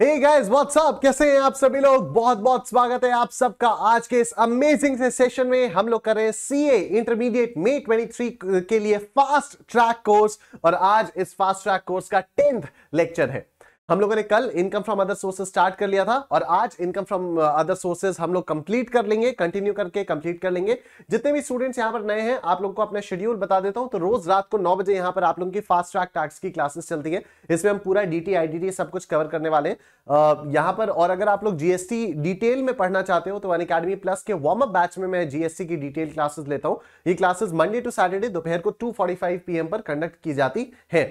guys, what's up? कैसे हैं आप सभी लोग बहुत बहुत स्वागत है आप सबका आज के इस अमेजिंग से सेशन में हम लोग कर रहे हैं C A intermediate May twenty three के लिए फास्ट ट्रैक कोर्स और आज इस फास्ट ट्रैक कोर्स का टेंथ लेक्चर है हम लोगों ने कल income from other sources start कर लिया था और आज इनकम फ्रॉम अदर सोर्सेज हम लोग कंप्लीट कर लेंगे कंटिन्यू करके कंप्लीट कर लेंगे जितने भी स्टूडेंट्स यहाँ पर नए हैं आप लोग को अपना शेड्यूल बता देता हूँ तो रोज रात को नौ बजे यहाँ पर आप लोगों की फास्ट ट्रैक टैक्स की क्लासेस चलती है इसमें हम पूरा डी टी सब कुछ कवर करने वाले यहां uh, यहाँ पर और अगर आप लोग जीएसटी डिटेल में पढ़ना चाहते हो तो वन अकेडमी प्लस के वार्म अप बैच में मैं जीएसटी की डिटेल क्लासेस लेता हूँ ये क्लासेस मंडे टू सैटरडे दोपहर को टू फोर्टी पर कंडक्ट की जाती है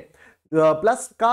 प्लस का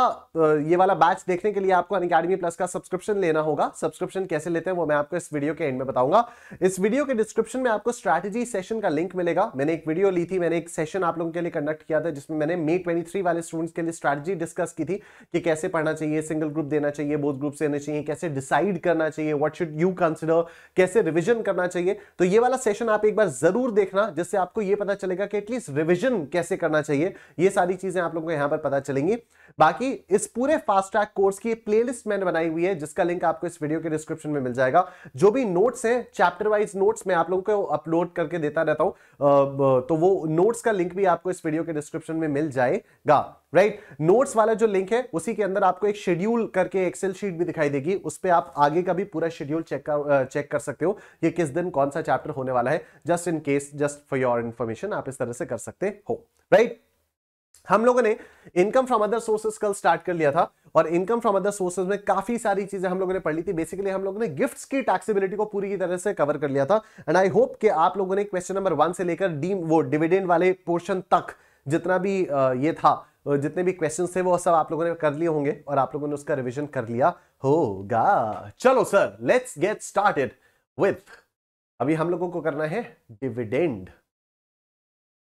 ये वाला बैच देखने के लिए आपको अनकेडमी प्लस का सब्सक्रिप्शन लेना होगा सब्सक्रिप्शन कैसे लेते हैं वो मैं आपको इस वीडियो के एंड में बताऊंगा इस वीडियो के डिस्क्रिप्शन में आपको स्ट्रैटेजी सेशन का लिंक मिलेगा मैंने एक वीडियो ली थी मैंने एक सेशन आप लोगों के लिए कंडक्ट किया था जिसमें मैंने मे ट्वेंटी वाले स्टूडेंट्स के लिए स्ट्रैटेजी डिस्कस की थी कि कैसे पढ़ना चाहिए सिंगल ग्रुप देना चाहिए बोथ ग्रुप देना चाहिए कैसे डिसाइड करना चाहिए वट शुड यू कंसिडर कैसे रिविजन करना चाहिए तो ये वाला सेशन आप एक बार जरूर देखना जिससे आपको ये पता चलेगा कि एटलीस्ट रिविजन कैसे करना चाहिए ये सारी चीजें आप लोगों को यहां पर पता चलेंगी देंगी बाकी इस पूरे फास्ट ट्रैक कोर्स की प्लेलिस्ट मैंने बनाई हुई है जिसका लिंक आपको इस वीडियो के डिस्क्रिप्शन में मिल जाएगा जो भी नोट्स हैं चैप्टर वाइज नोट्स मैं आप लोगों को अपलोड करके देता रहता हूं तो वो नोट्स का लिंक भी आपको इस वीडियो के डिस्क्रिप्शन में मिल जाएगा राइट right? नोट्स वाला जो लिंक है उसी के अंदर आपको एक शेड्यूल करके एक्सेल शीट भी दिखाई देगी उस पर आप आगे का भी पूरा शेड्यूल चेक कर चेक कर सकते हो ये किस दिन कौन सा चैप्टर होने वाला है just in case just for your information आप इस तरह से कर सकते हो राइट right? हम लोगों ने इनकम फ्रॉम अदर सोर्सेज कल स्टार्ट कर लिया था और इनकम फ्रॉम अदर सोर्सेज में काफी सारी चीजें हम लोगों ने पढ़ ली थी बेसिकली हम लोगों ने गिफ्ट्स की टैक्सेबिलिटी को पूरी की तरह से कवर कर लिया था एंड आई होप कि आप लोगों ने क्वेश्चन नंबर वन से लेकर डीम वो डिविडेंड वाले पोर्शन तक जितना भी ये था जितने भी क्वेश्चन थे वो सब आप लोगों ने कर लिए होंगे और आप लोगों ने उसका रिविजन कर लिया होगा चलो sir let's get start with अभी हम लोगों को करना है डिविडेंड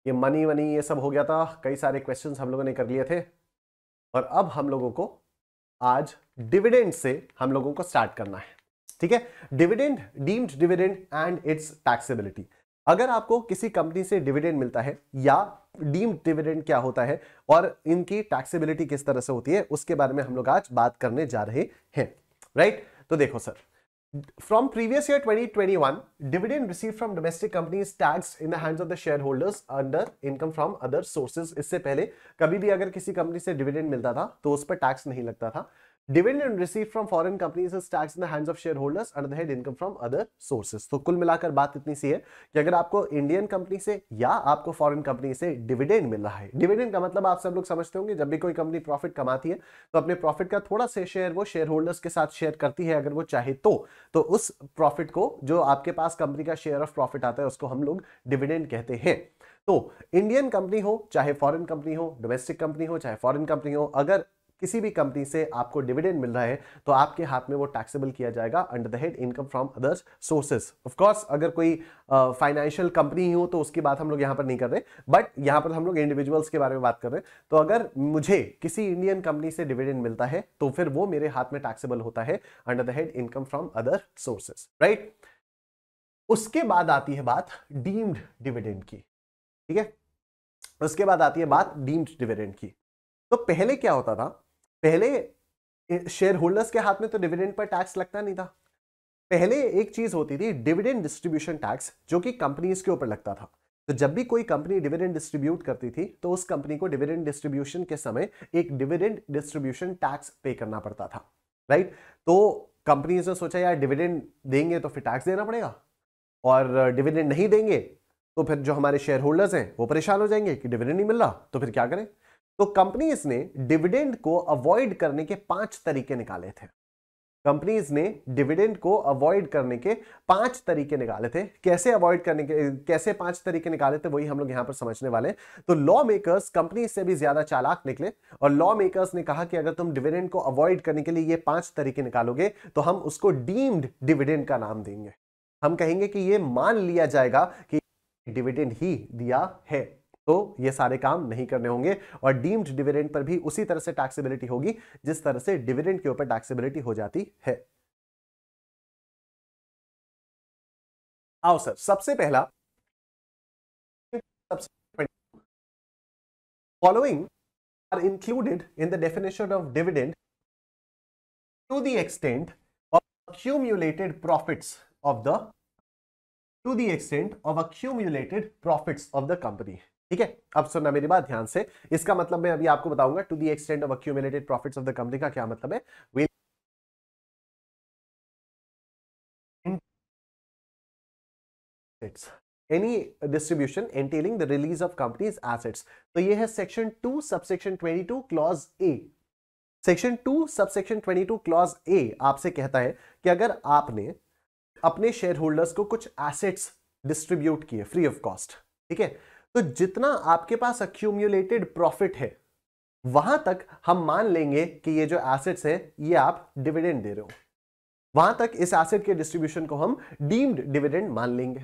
ये मनी वनी ये सब हो गया था कई सारे क्वेश्चन हम लोगों ने कर लिए थे और अब हम लोगों को आज डिविडेंड से हम लोगों को स्टार्ट करना है ठीक है dividend deemed dividend and its taxability अगर आपको किसी कंपनी से डिविडेंड मिलता है या डीम्ड डिविडेंड क्या होता है और इनकी टैक्सेबिलिटी किस तरह से होती है उसके बारे में हम लोग आज बात करने जा रहे हैं राइट तो देखो sir From previous year 2021, dividend received from domestic companies taxed in the hands of the shareholders under income from other sources. इससे पहले कभी भी अगर किसी कंपनी से डिविडेंड मिलता था तो उस पर टैक्स नहीं लगता था dividend receive from foreign companies is tax in the hands of share holders under the head income from other sources तो कुल मिलाकर बात इतनी सी है कि अगर आपको इंडियन कंपनी से या आपको फॉरेन कंपनी से डिविडेंड मिल रहा है डिविडेंड का मतलब आप सब लोग समझते होंगे जब भी कोई कंपनी प्रॉफिट कमाती है तो अपने प्रॉफिट का थोड़ा सा शेयर वो शेयर होल्डर्स के साथ शेयर करती है अगर वो चाहे तो, तो उस प्रॉफिट को जो आपके पास कंपनी का शेयर ऑफ प्रॉफिट आता है उसको हम लोग डिविडेंड कहते हैं तो इंडियन कंपनी हो चाहे फॉरेन कंपनी हो डोमेस्टिक कंपनी हो चाहे फॉरेन कंपनी हो अगर किसी भी कंपनी से आपको डिविडेंड मिल रहा है तो आपके हाथ में वो टैक्सेबल किया जाएगा under the head income from others sources of course अगर कोई फाइनेंशियल कंपनी हो तो उसकी बात हम लोग यहां पर नहीं कर रहे बट यहां पर हम लोग इंडिविजुअल्स के बारे में बात कर रहे हैं तो अगर मुझे किसी इंडियन कंपनी से डिविडेंड मिलता है तो फिर वो मेरे हाथ में टैक्सेबल होता है under the head income from other sources right उसके बाद आती है बात डीम्ड डिविडेंड की ठीक है उसके बाद आती है बात डीम्ड डिविडेंड की तो पहले क्या होता था पहले शेयर होल्डर्स के हाथ में तो डिविडेंड पर टैक्स लगता नहीं था पहले एक चीज होती थी डिविडेंड डिस्ट्रीब्यूशन टैक्स जो कि कंपनीज के ऊपर लगता था तो जब भी कोई कंपनी डिविडेंड डिस्ट्रीब्यूट करती थी तो उस कंपनी को डिविडेंड डिस्ट्रीब्यूशन के समय एक डिविडेंड डिस्ट्रीब्यूशन टैक्स पे करना पड़ता था राइट तो कंपनीज ने सोचा यार डिविडेंड देंगे तो फिर टैक्स देना पड़ेगा और डिविडेंड नहीं देंगे तो फिर जो हमारे शेयर होल्डर्स हैं वो परेशान हो जाएंगे कि डिविडेंड नहीं मिल रहा तो फिर क्या करें तो कंपनीज ने डिविडेंड को अवॉइड करने के पांच तरीके निकाले थे कंपनीज ने डिविडेंड को अवॉइड करने के पांच तरीके निकाले थे कैसे अवॉइड करने के कैसे पांच तरीके निकाले थे वही हम लोग यहां पर समझने वाले तो लॉ मेकर्स कंपनी से भी ज्यादा चालाक निकले और लॉ मेकर्स ने कहा कि अगर तुम डिविडेंड को अवॉइड करने के लिए ये पांच तरीके निकालोगे तो हम उसको डीम्ड डिविडेंड का नाम देंगे हम कहेंगे कि ये मान लिया जाएगा कि डिविडेंड ही दिया है तो ये सारे काम नहीं करने होंगे और डीम्ड डिविडेंड पर भी उसी तरह से टैक्सेबिलिटी होगी जिस तरह से डिविडेंट के ऊपर टैक्सेबिलिटी हो जाती है आओ सर सबसे पहला following are included in the definition of dividend to the extent of accumulated profit of the to the extent of accumulated profit of the company ठीक है अब सुनना मेरी बात ध्यान से इसका मतलब मैं अभी आपको बताऊंगा to the extent of accumulated profit of the company का क्या मतलब है will any distribution entailing the release of company's assets तो ये है section 2 subsection two clause A section 2 subsection two clause A आपसे कहता है कि अगर आपने अपने शेयर होल्डर्स को कुछ एसेट्स डिस्ट्रीब्यूट किए फ्री ऑफ कॉस्ट ठीक है तो जितना आपके पास अक्यूम्यूलेटेड प्रॉफिट है वहां तक हम मान लेंगे कि ये जो एसेट्स है ये आप डिविडेंड दे रहे हो वहां तक इस एसेट के डिस्ट्रीब्यूशन को हम डीम्ड डिविडेंड मान लेंगे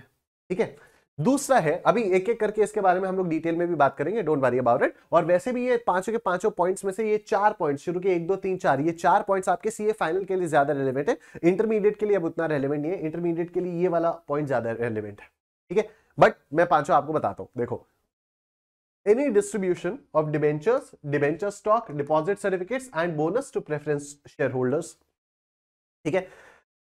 ठीक है दूसरा है अभी एक एक करके इसके बारे में हम लोग डिटेल में भी बात करेंगे डोंट वरी अबाउट इट और वैसे भी ये पांचों के पांचों पॉइंट्स में से ये चार पॉइंट्स शुरू के एक दो तीन चार ये चार पॉइंट्स आपके सीए फाइनल के लिए ज्यादा रेलिवेंट है इंटरमीडिएट के लिए अब उतना रेलिवेंट नहीं है इंटरमीडिएट के लिए ये वाला पॉइंट ज्यादा रेलिवेंट है ठीक है बट मैं पांचों आपको बताता हूं देखो distribution of debentures debenture stock deposit certificate and bonus to preference share holders ठीक है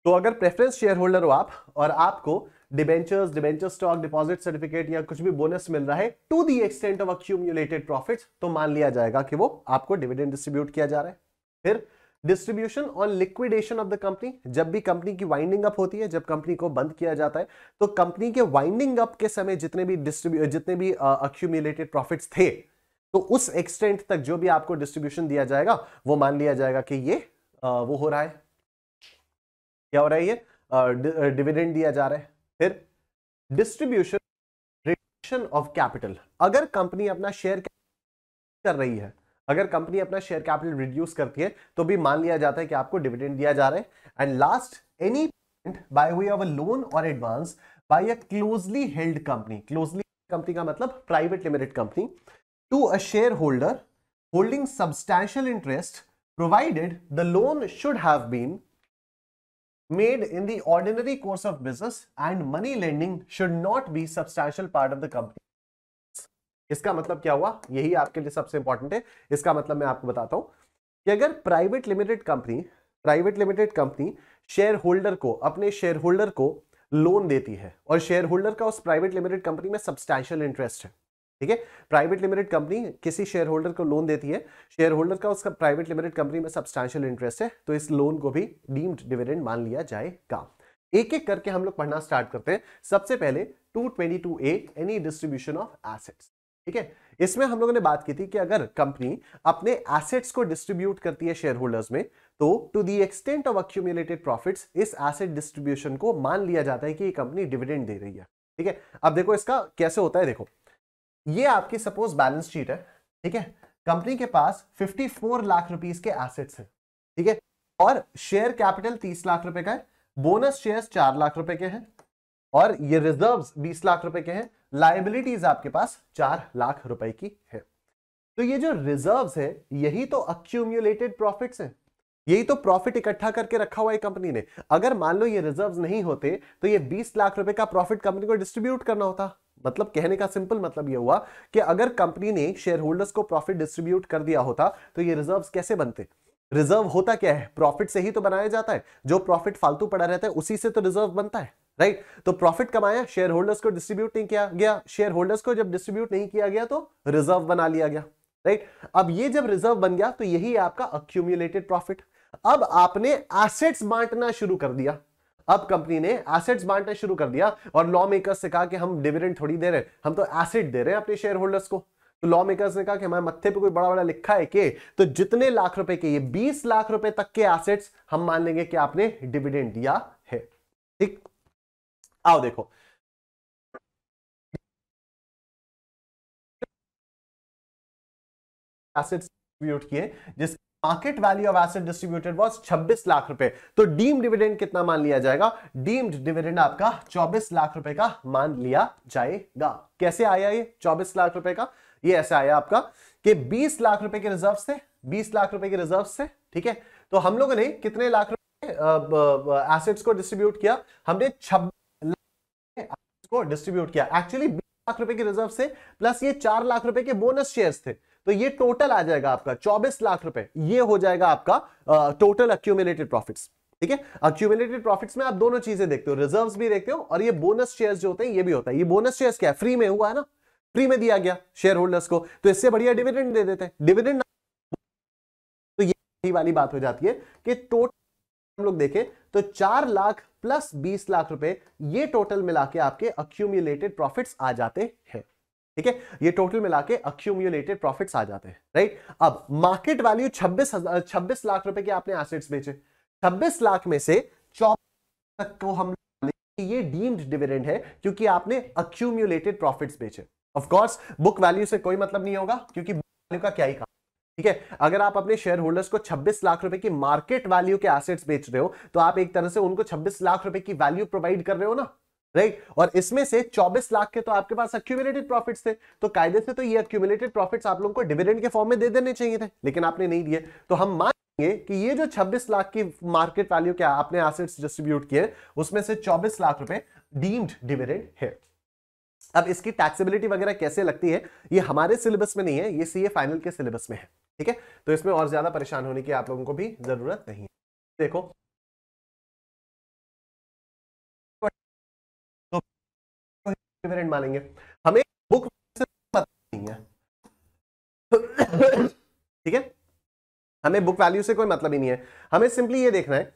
तो अगर प्रेफरेंस शेयर होल्डर हो आप और आपको debentures debenture stock deposit certificate या कुछ भी बोनस मिल रहा है to the extent of accumulated profit तो मान लिया जाएगा कि वो आपको डिविडेंड डिस्ट्रीब्यूट किया जा रहा है फिर distribution on liquidation of the company जब भी कंपनी की वाइंडिंग अप होती है जब कंपनी को बंद किया जाता है तो कंपनी के वाइंडिंग अप के समय जितने भी डिस्ट्रीब्यू जितने भी अक्यूमुलेटेड uh, प्रॉफिट थे तो उस एक्सटेंट तक जो भी आपको डिस्ट्रीब्यूशन दिया जाएगा वो मान लिया जाएगा कि ये uh, वो हो रहा है क्या हो रहा है ये डिविडेंड uh, दिया जा रहा है फिर डिस्ट्रीब्यूशन रिडक्शन ऑफ कैपिटल अगर कंपनी अपना शेयर कर रही है अगर कंपनी अपना शेयर कैपिटल रिड्यूस करती है तो भी मान लिया जाता है कि आपको डिविडेंड दिया जा रहा है and last any payment by way of loan or advance by a closely held company closely company का मतलब private limited company to a share holder holding substantial interest provided the loan should have been made in the ordinary course of business and money lending should not be substantial part of the company इसका मतलब क्या हुआ यही आपके लिए सबसे important है इसका मतलब मैं आपको बताता हूं कि अगर private limited company private limited company share holder को अपने शेयर होल्डर को लोन देती है और शेयर होल्डर का उस प्राइवेट लिमिटेड कंपनी में सब्सटैशियल इंटरेस्ट है ठीक है प्राइवेट लिमिटेड कंपनी किसी शेयर होल्डर को लोन देती है शेयर होल्डर का उसका प्राइवेट लिमिटेड कंपनी में सब्सटैशियल इंटरेस्ट है तो इस लोन को भी डीम्ड डिविडेंड मान लिया जाएगा एक एक करके हम लोग पढ़ना स्टार्ट करते हैं सबसे पहले two A any distribution of assets ठीक है इसमें हम लोगों ने बात की थी कि अगर कंपनी अपने एसेट्स को डिस्ट्रीब्यूट करती है शेयर होल्डर्स में तो to the extent of accumulated profits इस एसेट डिस्ट्रीब्यूशन को मान लिया जाता है कि कंपनी डिविडेंड दे रही है ठीक है अब देखो इसका कैसे होता है देखो ये आपकी सपोज बैलेंस शीट है ठीक है कंपनी के पास 54 लाख रुपीस के एसेट्स हैं ठीक है और शेयर कैपिटल 30 लाख रुपए का है बोनस शेयर चार लाख रुपए के हैं और ये रिजर्व्स 20 लाख रुपए के हैं लाइबिलिटीज आपके पास चार लाख रुपए की है तो ये जो रिजर्व है यही तो अक्यूमुलेटेड प्रॉफिट है यही तो प्रॉफिट इकट्ठा करके रखा हुआ है कंपनी ने अगर मान लो ये रिजर्व्स नहीं होते तो ये 20 लाख रुपए का प्रॉफिट कंपनी को डिस्ट्रीब्यूट करना होता मतलब कहने का सिंपल मतलब ये हुआ कि अगर कंपनी ने शेयर होल्डर्स को प्रॉफिट डिस्ट्रीब्यूट कर दिया होता तो ये रिजर्व्स कैसे बनते रिजर्व होता क्या है प्रॉफिट से ही तो बनाया जाता है जो प्रॉफिट फालतू पड़ा रहता है उसी से तो रिजर्व बनता है राइट right? तो प्रॉफिट कमाया शेयर होल्डर्स को डिस्ट्रीब्यूट नहीं किया गया शेयर होल्डर्स को जब डिस्ट्रीब्यूट नहीं किया गया तो रिजर्व बना लिया गया राइट right? अब ये जब रिजर्व बन गया तो यही आपका अक्यूमुलेटेड प्रॉफिट अब आपने एसेट्स बांटना शुरू कर दिया अब कंपनी ने एसेट्स बांटना शुरू कर दिया और लॉ मेकर्स से कहा कि हम डिविडेंड थोड़ी दे रहे हैं हम तो एसेट दे रहे हैं अपने शेयर होल्डर्स को तो लॉ मेकर्स ने कहा कि हमारे मत्थे पे कोई बड़ा बड़ा लिखा है कि तो जितने लाख रुपए के ये 20 लाख रुपए तक के एसेट्स हम मान लेंगे कि आपने डिविडेंड दिया है ठीक आओ देखो एसेट्स डिस्ट्रीब्यूट किए जिस market value of asset distributed was 26 lakh रुपए तो डीम्ड डिविडेंड कितना मान लिया जाएगा डीम्ड डिविडेंड आपका 24 लाख रुपए का मान लिया जाएगा कैसे आया ये 24 लाख रुपए का ये ऐसे आया आपका कि 20 लाख रुपए के रिजर्व से 20 लाख रुपए के रिजर्व से ठीक है तो हम लोगों ने कितने लाख रुपए एसेट्स को डिस्ट्रीब्यूट किया हमने छब्बीस को डिस्ट्रीब्यूट किया एक्चुअली बीस लाख रुपए के रिजर्व से प्लस ये चार लाख रुपए के बोनस शेयर थे तो ये टोटल आ जाएगा आपका चौबीस लाख रुपए ये हो जाएगा आपका टोटल अक्यूमुलेटेड प्रॉफिट्स ठीक है अक्यूमुलेटेड प्रॉफिट्स में आप दोनों चीजें देखते हो रिजर्व्स भी देखते हो और ये बोनस शेयर्स जो होते हैं ये भी होता है ये बोनस शेयर्स क्या है फ्री में हुआ है ना फ्री में दिया गया शेयर होल्डर्स को तो इससे बढ़िया डिविडेंड दे देते हैं डिविडेंड तो ये वाली बात हो जाती है कि टोटल हम लोग देखें तो चार लाख प्लस बीस लाख रुपए ये टोटल मिला के आपके अक्यूमुलेटेड प्रॉफिट्स आ जाते हैं ठीक है ये टोटल मिला के अक्यूमुलेटेड प्रॉफिट्स आ जाते हैं राइट अब मार्केट वैल्यू छब्बीस छब्बीस लाख रुपए के आपने एसेट्स बेचे छब्बीस लाख में से चौबीस तक को तो हम ये डीम्ड डिविडेंड है क्योंकि आपने अक्यूमुलेटेड प्रॉफिट्स बेचे ऑफकोर्स बुक वैल्यू से कोई मतलब नहीं होगा क्योंकि वैल्यू का क्या ही काम ठीक है अगर आप अपने शेयर होल्डर्स को 26 लाख रुपए की मार्केट वैल्यू के एसेट्स बेच रहे हो तो आप एक तरह से उनको 26 लाख रुपए की वैल्यू प्रोवाइड कर रहे हो ना राइट और इसमें से 24 लाख के तो आपके पास अक्यूमुलेटेड प्रॉफिट्स थे तो कायदे से तो ये अक्यूमुलेटेड प्रॉफिट्स आप लोगों को डिविडेंड के फॉर्म में दे देने चाहिए थे लेकिन आपने नहीं दिए तो हम मानेंगे कि ये जो 26 लाख की मार्केट वैल्यू क्या आपने एसेट्स डिस्ट्रीब्यूट किए उसमें से 24 लाख रुपए डीम्ड डिविडेंड है अब इसकी टैक्सेबिलिटी वगैरह कैसे लगती है ये हमारे सिलेबस में नहीं है ये सीए फाइनल के सिलेबस में है ठीक है तो इसमें और ज़्यादा परेशान होने की आप लोगों को भी ज़रूरत नहीं देखो तो मानेंगे हमें बुक से पता नहीं है ठीक है हमें बुक वैल्यू से कोई मतलब ही नहीं है हमें सिंपली ये देखना है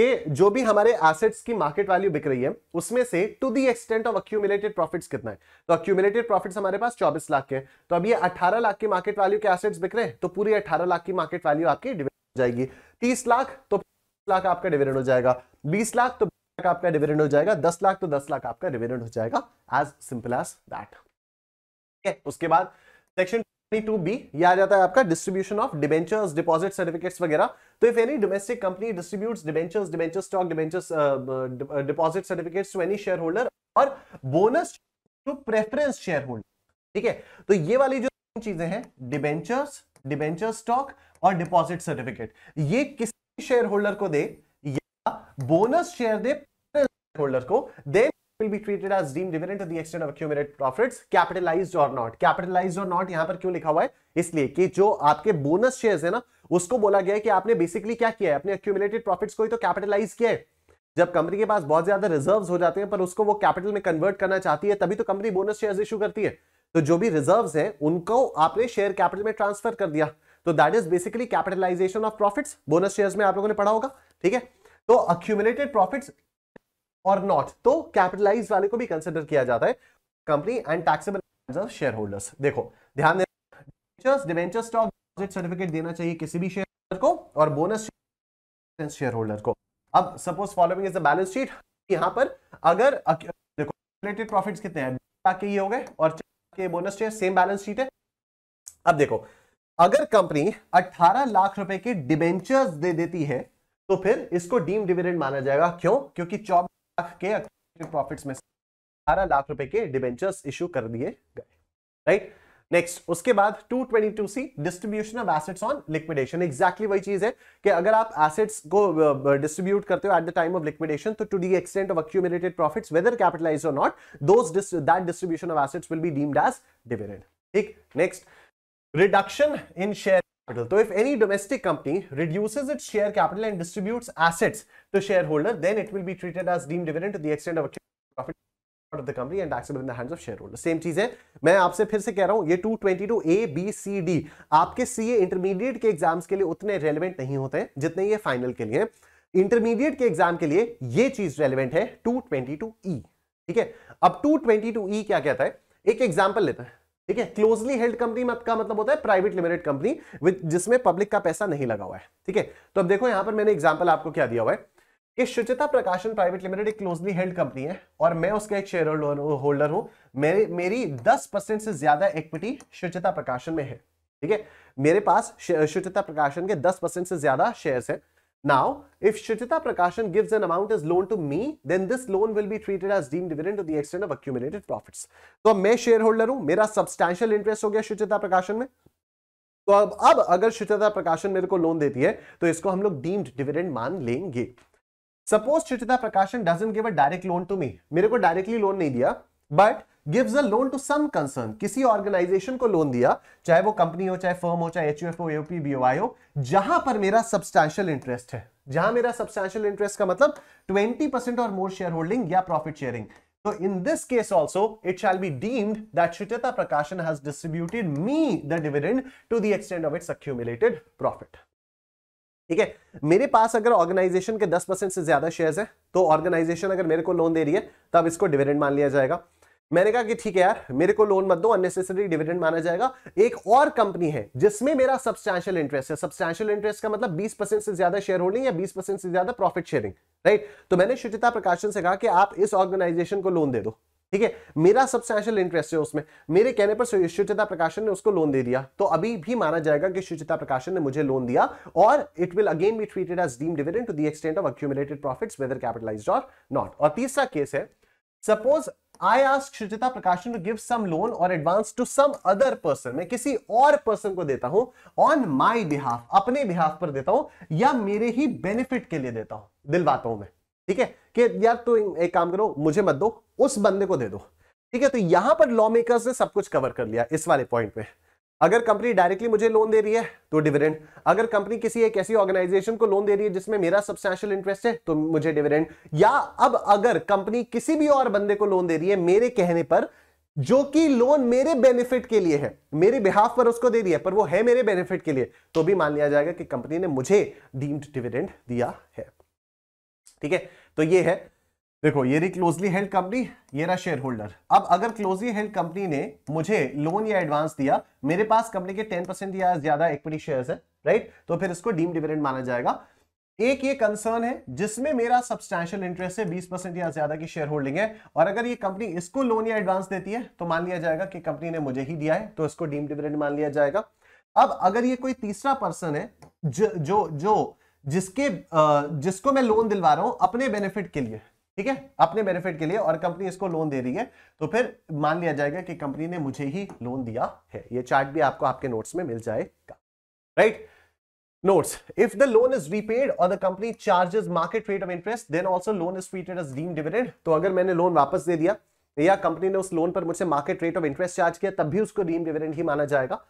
कि जो भी हमारे एसेट्स की मार्केट वैल्यू बिक रही है उसमें से to the extent of accumulated profits कितना है तो अक्यूमुलेटेड प्रॉफिट्स हमारे पास 24 लाख के तो अब ये 18 लाख की मार्केट वैल्यू के एसेट्स बिक रहे हैं तो पूरी 18 लाख की मार्केट वैल्यू आपकी डिविडेंड हो जाएगी 30 लाख तो लाख आपका डिविडेंड हो जाएगा बीस लाख तो लाख आपका डिविडेंड हो जाएगा दस लाख तो दस लाख आपका डिविडेंड हो जाएगा एज सिंपल एज दैट उसके बाद सेक्शन टू बी ये आ जाता है आपका distribution of debentures deposit certificates वगैरह तो if any domestic company distribute debentures debenture stock debentures deposit certificates to any share holder और bonus to preference share holder ठीक है तो ये वाली जो चीजें हैं डिबेंचर्स डिबेंचर स्टॉक और डिपॉजिट सर्टिफिकेट ये किसी शेयर होल्डर को दे या बोनस शेयर दे होल्डर को then will be treated as deemed dividend to the extent of accumulated profits capitalized or not capitalized or not यहां पर क्यों लिखा हुआ है इसलिए कि जो आपके बोनस शेयर्स है ना उसको बोला गया है कि आपने बेसिकली क्या किया है अपने accumulated profits को ही तो capitalize किया है जब कंपनी के पास बहुत ज्यादा रिजर्व्स हो जाते हैं पर उसको वो कैपिटल में कन्वर्ट करना चाहती है तभी तो कंपनी बोनस शेयर्स इशू करती है तो जो भी रिजर्व्स हैं उनको आपने शेयर कैपिटल में ट्रांसफर कर दिया तो that is basically capitalization of profits bonus shares में आप लोगों ने पढ़ा होगा ठीक है तो अक्यूमुलेटेड प्रॉफिट्स और नॉट तो कैपिटलाइज वाले को भी कंसिडर किया जाता है company and taxable share holders देखो ध्यान डिवेंचर्स डिवेंचर स्टॉक सर्टिफिकेट देना चाहिए किसी भी शेयर होल्डर को और बोनस शेयर होल्डर को अब suppose following is the balance sheet यहां पर अगर देखो रिलेटेड प्रॉफिट्स कितने हैं लाख के ये हो गए और के bonus share same balance sheet है अब देखो अगर कंपनी 18 लाख रुपए के डिबेंचर्स दे देती है तो फिर इसको डीम डिविडेंड माना जाएगा क्यों क्योंकि लाख के प्रॉफिट्स में बारह लाख रुपए के डिबेंचर्स इशू कर दिए गए राइट नेक्स्ट उसके बाद 222 C distribution of assets on liquidation exactly वही चीज है कि अगर आप एसेट्स को डिस्ट्रीब्यूट करते हो at the time of liquidation तो to the extent of accumulated profits whether capitalize or not those that distribution of assets will be deemed as dividend ठीक next reduction in share capital. So if any domestic company reduces its share capital and distributes assets to shareholder, then it will be treated as deemed dividend to the extent of profit out of the company and taxable in the hands of shareholder. Same चीज है मैं आपसे फिर से कह रहा हूं ये 222 a b c d आपके सीए इंटरमीडिएट के एग्जाम्स के लिए उतने रेलिवेंट नहीं होते जितने ये फाइनल के लिए इंटरमीडिएट के एग्जाम के लिए ये चीज रेलिवेंट है 222 ई e, ठीक है अब 222 ई क्या कहता है एक एग्जांपल लेते हैं ठीक है क्लोजली हेल्ड कंपनी मत का मतलब होता है प्राइवेट लिमिटेड कंपनी विद जिसमें पब्लिक का पैसा नहीं लगा हुआ है ठीक है तो अब देखो यहां पर मैंने एग्जाम्पल आपको क्या दिया हुआ है कि शुचिता प्रकाशन प्राइवेट लिमिटेड एक क्लोजली हेल्ड कंपनी है और मैं उसका एक शेयर होल्डर हूं मेरे मेरी 10 परसेंट से ज्यादा इक्विटी शुचिता प्रकाशन में है ठीक है मेरे पास शुचिता प्रकाशन के 10 परसेंट से ज्यादा शेयर्स हैं Now, if Shishita Prakashan gives an amount as loan to me, then this loan will be treated as deemed dividend to the extent of accumulated profits. तो अब मैं शेयर होल्डर हूं मेरा सब्सटैंशियल इंटरेस्ट हो गया शिचिता प्रकाशन में तो अब अब अगर शिचिता प्रकाशन मेरे को लोन देती है तो इसको हम लोग डीम्ड डिविडेंड मान लेंगे suppose Shuchita Prakashan doesn't give a direct loan to me मेरे को डायरेक्टली लोन नहीं दिया but gives a loan to some concern किसी ऑर्गेनाइजेशन को लोन दिया चाहे वो कंपनी हो चाहे फर्म हो चाहे एच हो एओपी बीओआई हो जहां पर मेरा सब्सटैंशियल इंटरेस्ट है जहां मेरा सब्सटैंशियल इंटरेस्ट का मतलब 20% और मोर शेयर होल्डिंग या प्रॉफिट शेयरिंग तो in this case also it shall be deemed that Shritata Prakashan has distributed me the dividend to the extent of its accumulated profit ठीक है मेरे पास अगर ऑर्गेनाइजेशन के 10 परसेंट से ज्यादा शेयर्स है तो ऑर्गेनाइजेशन अगर मेरे को लोन दे रही है तब इसको डिविडेंड मान लिया जाएगा मैंने कहा कि ठीक है यार मेरे को लोन मत दो अननेसेसरी डिविडेंड माना जाएगा एक और कंपनी है जिसमें मेरा सब्सटैंशियल इंटरेस्ट है सब्सटैंशियल इंटरेस्ट का मतलब 20 परसेंट से ज्यादा शेयर होल्डिंग या 20 परसेंट से ज्यादा प्रॉफिट शेयरिंग राइट तो मैंने शुचिता प्रकाशन से कहा कि आप इस ऑर्गेनाइजेशन को लोन दे दो ठीक है मेरा सब्सटैंशियल इंटरेस्ट है उसमें मेरे कहने पर शुचिता प्रकाशन ने उसको लोन दे दिया तो अभी भी माना जाएगा कि शुचिता प्रकाशन ने मुझे लोन दिया और it will again be treated as deem dividend to the extent of accumulated profit whether capitalize or not और तीसरा केस है सपोज I ask शुचिता Prakashan to give some loan or advance to some other person. मैं किसी और person को देता हूं on my behalf, अपने behalf पर देता हूं या मेरे ही benefit के लिए देता हूं दिलवाता हूं मैं ठीक है कि यार तू एक काम करो मुझे मत दो उस बंदे को दे दो ठीक है तो यहां पर लॉ मेकर्स ने सब कुछ कवर कर लिया इस वाले पॉइंट में अगर कंपनी डायरेक्टली मुझे लोन दे रही है तो डिविडेंड अगर कंपनी किसी एक ऐसी ऑर्गेनाइजेशन को लोन दे रही है जिसमें मेरा सब्सटैशियल इंटरेस्ट है तो मुझे डिविडेंड या अब अगर कंपनी किसी भी और बंदे को लोन दे रही है मेरे कहने पर जो कि लोन मेरे बेनिफिट के लिए है मेरे बिहाफ पर उसको दे दिया पर वो है मेरे बेनिफिट के लिए तो भी मान लिया जाएगा कि कंपनी ने मुझे डीम्ड डिविडेंड दिया है ठीक है तो ये है देखो ये रही क्लोजली हेल्ड कंपनी ये रहा शेयर होल्डर अब अगर क्लोजली हेल्ड कंपनी ने मुझे लोन या एडवांस दिया मेरे पास कंपनी के टेन परसेंट या ज्यादा इक्विटी शेयर्स है राइट तो फिर इसको डीम डिविडेंड माना जाएगा एक ये कंसर्न है जिसमें मेरा सब्सटैंशियल इंटरेस्ट है बीस परसेंट या ज्यादा की शेयर होल्डिंग है और अगर ये कंपनी इसको लोन या एडवांस देती है तो मान लिया जाएगा कि कंपनी ने मुझे ही दिया है तो इसको डीम डिविडेंड मान लिया जाएगा अब अगर ये कोई तीसरा पर्सन है जो, जो जिसके जिसको मैं लोन दिलवा रहा हूं अपने बेनिफिट के लिए ठीक है अपने बेनिफिट के लिए और कंपनी इसको लोन दे रही है तो फिर मान लिया जाएगा कि कंपनी ने मुझे ही लोन दिया है ये चार्ट भी आपको आपके नोट्स में मिल जाएगा right notes if the loan is repaid और the company charges market rate of interest then also loan is treated as deem dividend तो अगर मैंने लोन वापस दे दिया या कंपनी ने उस लोन पर मुझसे market rate of interest charge किया तब भी उसको डीम डिविडेंड ही माना जाएगा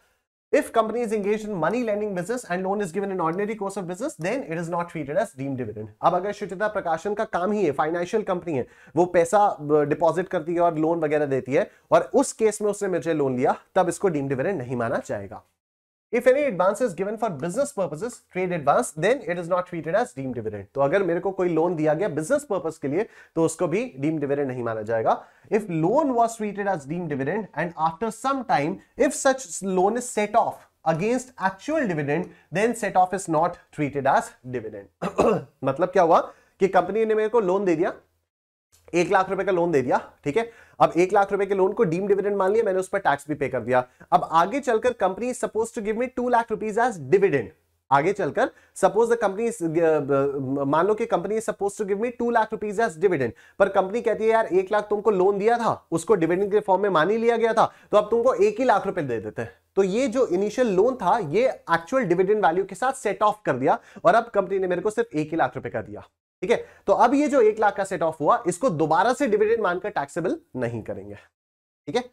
If company is engaged in money lending business and loan is given in ordinary course of business, then it is not treated as deemed dividend. अब अगर शुचिता प्रकाशन का काम ही है financial company है वो पैसा deposit करती है और loan वगैरह देती है और उस case में उसने मुझे loan लिया तब इसको deemed dividend नहीं माना जाएगा If any advance is given for business purposes, trade advance, then it is not treated as deemed dividend. तो अगर मेरे को कोई लोन दिया गया business purpose के लिए तो उसको भी deemed dividend नहीं माना जाएगा if loan was treated as deemed dividend and after some time if such loan is set off against actual dividend, then set off is not treated as dividend. मतलब क्या हुआ कि कंपनी ने मेरे को लोन दे दिया एक लाख रुपए का लोन दे दिया ठीक है अब एक लाख रुपए के लोन को डीम डिविडेंड मान लिया मैंने उस पर टैक्स भी पे कर दिया अब आगे चलकर company suppose to give me two lakh rupees as dividend आगे चलकर सपोज द कंपनी मान लो कि company suppose to give me two lakh rupees as dividend पर कंपनी कहती है यार एक लाख तुमको लोन दिया था उसको डिविडेंड के फॉर्म में मान ही लिया गया था तो अब तुमको एक ही लाख रुपए दे देते हैं तो ये जो इनिशियल लोन था ये एक्चुअल डिविडेंड वैल्यू के साथ सेट ऑफ कर दिया और अब कंपनी ने मेरे को सिर्फ एक ही लाख रुपए का दिया ठीक है तो अब ये जो एक लाख का सेट ऑफ हुआ इसको दोबारा से डिविडेंड मानकर टैक्सेबल नहीं करेंगे ठीक है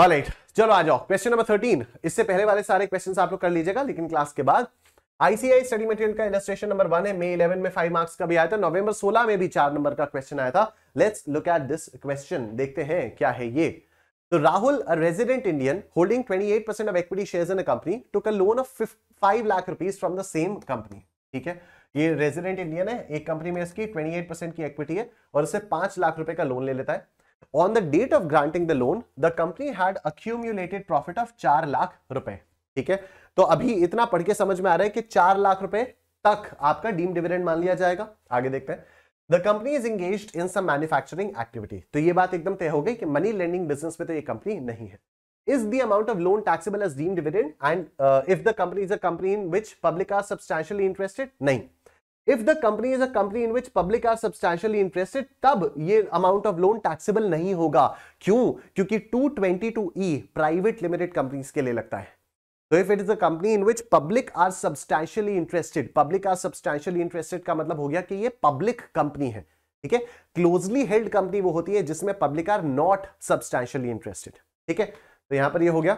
ऑलराइट चलो आ जाओ क्वेश्चन नंबर थर्टीन इससे पहले वाले सारे क्वेश्चन आप लोग कर लीजिएगा लेकिन क्लास के बाद आईसीआई स्टडी मटेरियल का इलस्ट्रेशन नंबर वन है मे 11 में फाइव मार्क्स का भी आया था नवंबर 16 में भी चार नंबर का क्वेश्चन आया था let's look at this question देखते हैं क्या है ये तो Rahul resident Indian holding 28 percent of equity shares in a company took a loan of 5 lakh rupees from the same company ठीक है ये रेजिडेंट इंडियन है एक कंपनी में इसकी 28 परसेंट की इक्विटी है और इसे पांच लाख रुपए का लोन ले लेता है on the date of granting the loan the company had accumulated profit of चार लाख रुपए ठीक है तो अभी इतना पढ़ के समझ में आ रहा है कि चार लाख रुपए तक आपका डीम डिविडेंड मान लिया जाएगा आगे देखते हैं the company is engage in some manufacturing activity तो ये बात एकदम तय हो गई कि मनी लेंडिंग बिजनेस में तो ये कंपनी नहीं है is the amount of loan taxable as deemed dividend and uh, if the company is a company in which public are substantially interested nahi if the company is a company in which public are substantially interested tab ye amount of loan taxable nahi hoga kyun kyunki 222e private limited companies ke liye lagta hai so if it is a company in which public are substantially interested public are substantially interested ka matlab ho gaya ki ye public company hai theek hai closely held company wo hoti hai jisme public are not substantially interested theek hai तो यहां पर ये यह हो गया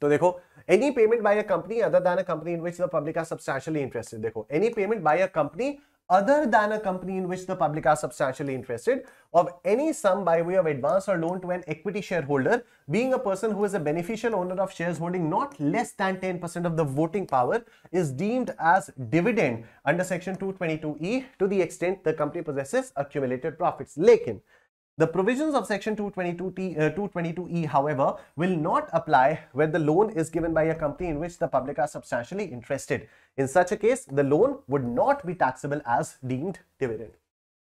तो देखो any payment by a company other than a company in which the public are substantially interested देखो any payment by a company other than a company in which the public are substantially interested of any sum by way of advance or loan to an equity share holder being a person who is a beneficial owner of shares holding not less than 10% of the voting power is deemed as dividend under section 222ई to the extent the company possesses accumulated profits लेकिन The provisions of section 222E, uh, however, will not apply where the loan is given by a company in which the public are substantially interested. In such a case, the loan would not be taxable as deemed dividend.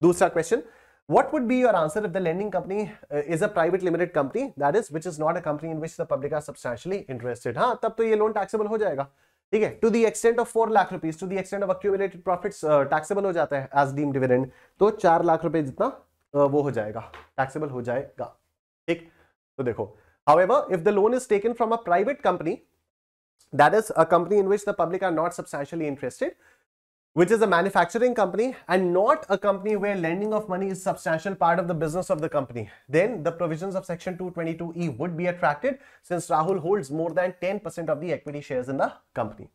Dusra question, what would be your answer if the lending company uh, is a private limited company, that is, which is not a company in which the public are substantially interested? Haan, tab to ye loan taxable ho jayega. ठीक है to the extent of four lakh rupees to the extent of accumulated profits taxable हो जाता है as deemed dividend. तो चार lakh rupees जितना वो हो जाएगा टैक्सेबल हो जाएगा ठीक तो देखो however if the loan is taken from a private company that is a company in which the public are not substantially interested which is a manufacturing company and not a company where lending of money is substantial part of the business of the company then the provisions of section 222e would be attracted since rahul holds more than 10% of the equity shares in the company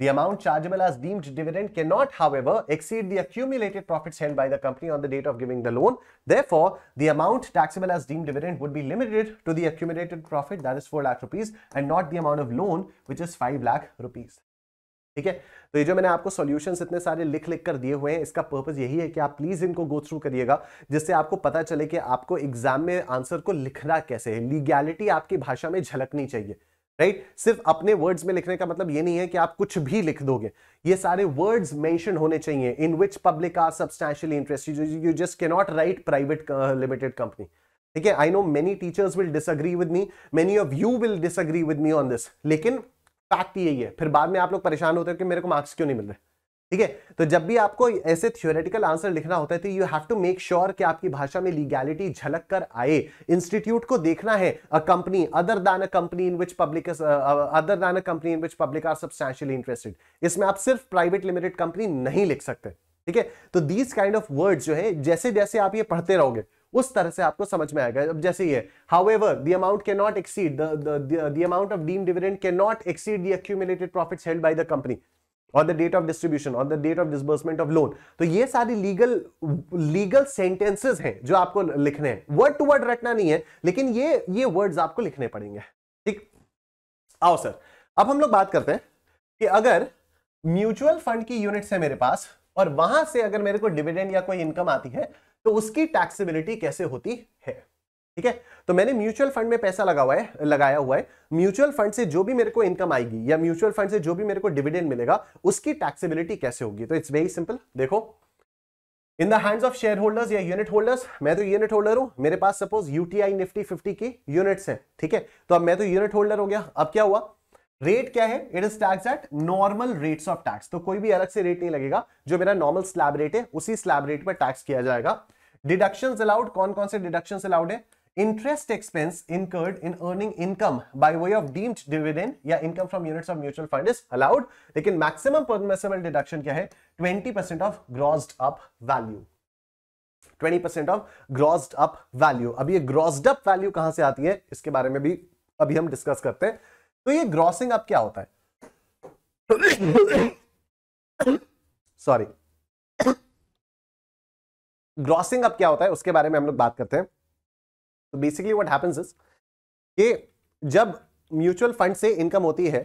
The amount chargeable as deemed dividend cannot, however, exceed the accumulated profits held by the company on the date of giving the loan. Therefore, the amount taxable as deemed dividend would be limited to the accumulated profit that is 4 lakh rupees and not the amount of loan which is 5 lakh rupees. ठीक है तो ये जो मैंने आपको solutions इतने सारे लिख लिख कर दिए हुए हैं इसका पर्पज यही है कि आप प्लीज इनको गो थ्रू करिएगा जिससे आपको पता चले कि आपको एग्जाम में आंसर को लिखना कैसे है लीगैलिटी आपकी भाषा में झलकनी चाहिए राइट right? सिर्फ अपने वर्ड्स में लिखने का मतलब ये नहीं है कि आप कुछ भी लिख दोगे ये सारे वर्ड्स मेंशन होने चाहिए in which public are substantially interested you just can not write private limited company ठीक है I know many teachers will disagree with me many of you will disagree with me on this लेकिन fact यही है फिर बाद में आप लोग परेशान होते हो कि मेरे को मार्क्स क्यों नहीं मिल रहे ठीक है तो जब भी आपको ऐसे थियोरेटिकल आंसर लिखना होता है तो you have to make sure कि आपकी भाषा में लीगैलिटी झलक कर आए इंस्टीट्यूट को देखना है अ company other than a company in which public other than a company in which public are substantially interested इसमें आप सिर्फ प्राइवेट लिमिटेड कंपनी नहीं लिख सकते ठीक है तो दीज काइंड ऑफ वर्ड जो है जैसे जैसे आप ये पढ़ते रहोगे उस तरह से आपको समझ में आएगा अब जैसे ये हाउ एवर दी अमाउंट के not exceed the amount of deemed dividend के not exceed the accumulated profits held by the company और द डेट ऑफ डिस्ट्रीब्यूशन और the date of disbursement of loan तो ये सारी लीगल लीगल सेंटेंसेस हैं जो आपको लिखने हैं वर्ड टू वर्ड रटना नहीं है लेकिन ये ये वर्ड्स आपको लिखने पड़ेंगे ठीक आओ सर अब हम लोग बात करते हैं कि अगर म्यूचुअल फंड की यूनिट्स है मेरे पास और वहां से अगर मेरे को डिविडेंड या कोई इनकम आती है तो उसकी टैक्सेबिलिटी कैसे होती है ठीक है तो मैंने म्यूचुअल फंड में पैसा लगा हुआ है लगाया हुआ है म्यूचुअल फंड से जो भी मेरे को इनकम आएगी या म्यूचुअल फंड से जो भी मेरे को डिविडेंड मिलेगा उसकी टैक्सेबिलिटी कैसे होगी तो इट्स वेरी सिंपल देखो in the hands of share holders या यूनिट होल्डर्स मैं तो यूनिट होल्डर हूं मेरे पास सपोज यूटीआई निफ्टी फिफ्टी की यूनिट्स है ठीक है तो अब मैं तो यूनिट होल्डर हो गया अब क्या हुआ रेट क्या है it is tax at normal rates of tax तो कोई भी अलग से रेट नहीं लगेगा जो मेरा नॉर्मल स्लैब रेट है उसी स्लैब रेट पर टैक्स किया जाएगा डिडक्शन अलाउड कौन कौन से डिडक्शन अलाउड है interest expense incurred in earning income by way of deemed dividend या income from units of mutual fund is allowed लेकिन मैक्सिमम परमिसेबल डिडक्शन क्या है twenty percent of grossed up value 20% percent of grossed up अब ये ग्रॉस्ड up value कहां से आती है इसके बारे में भी अभी हम डिस्कस करते हैं तो ये ग्रॉसिंग अप क्या होता है सॉरी ग्रॉसिंग अप क्या होता है उसके बारे में हम लोग बात करते हैं तो बेसिकली व्हाट हैपेंस इज कि जब म्यूचुअल फंड से इनकम होती है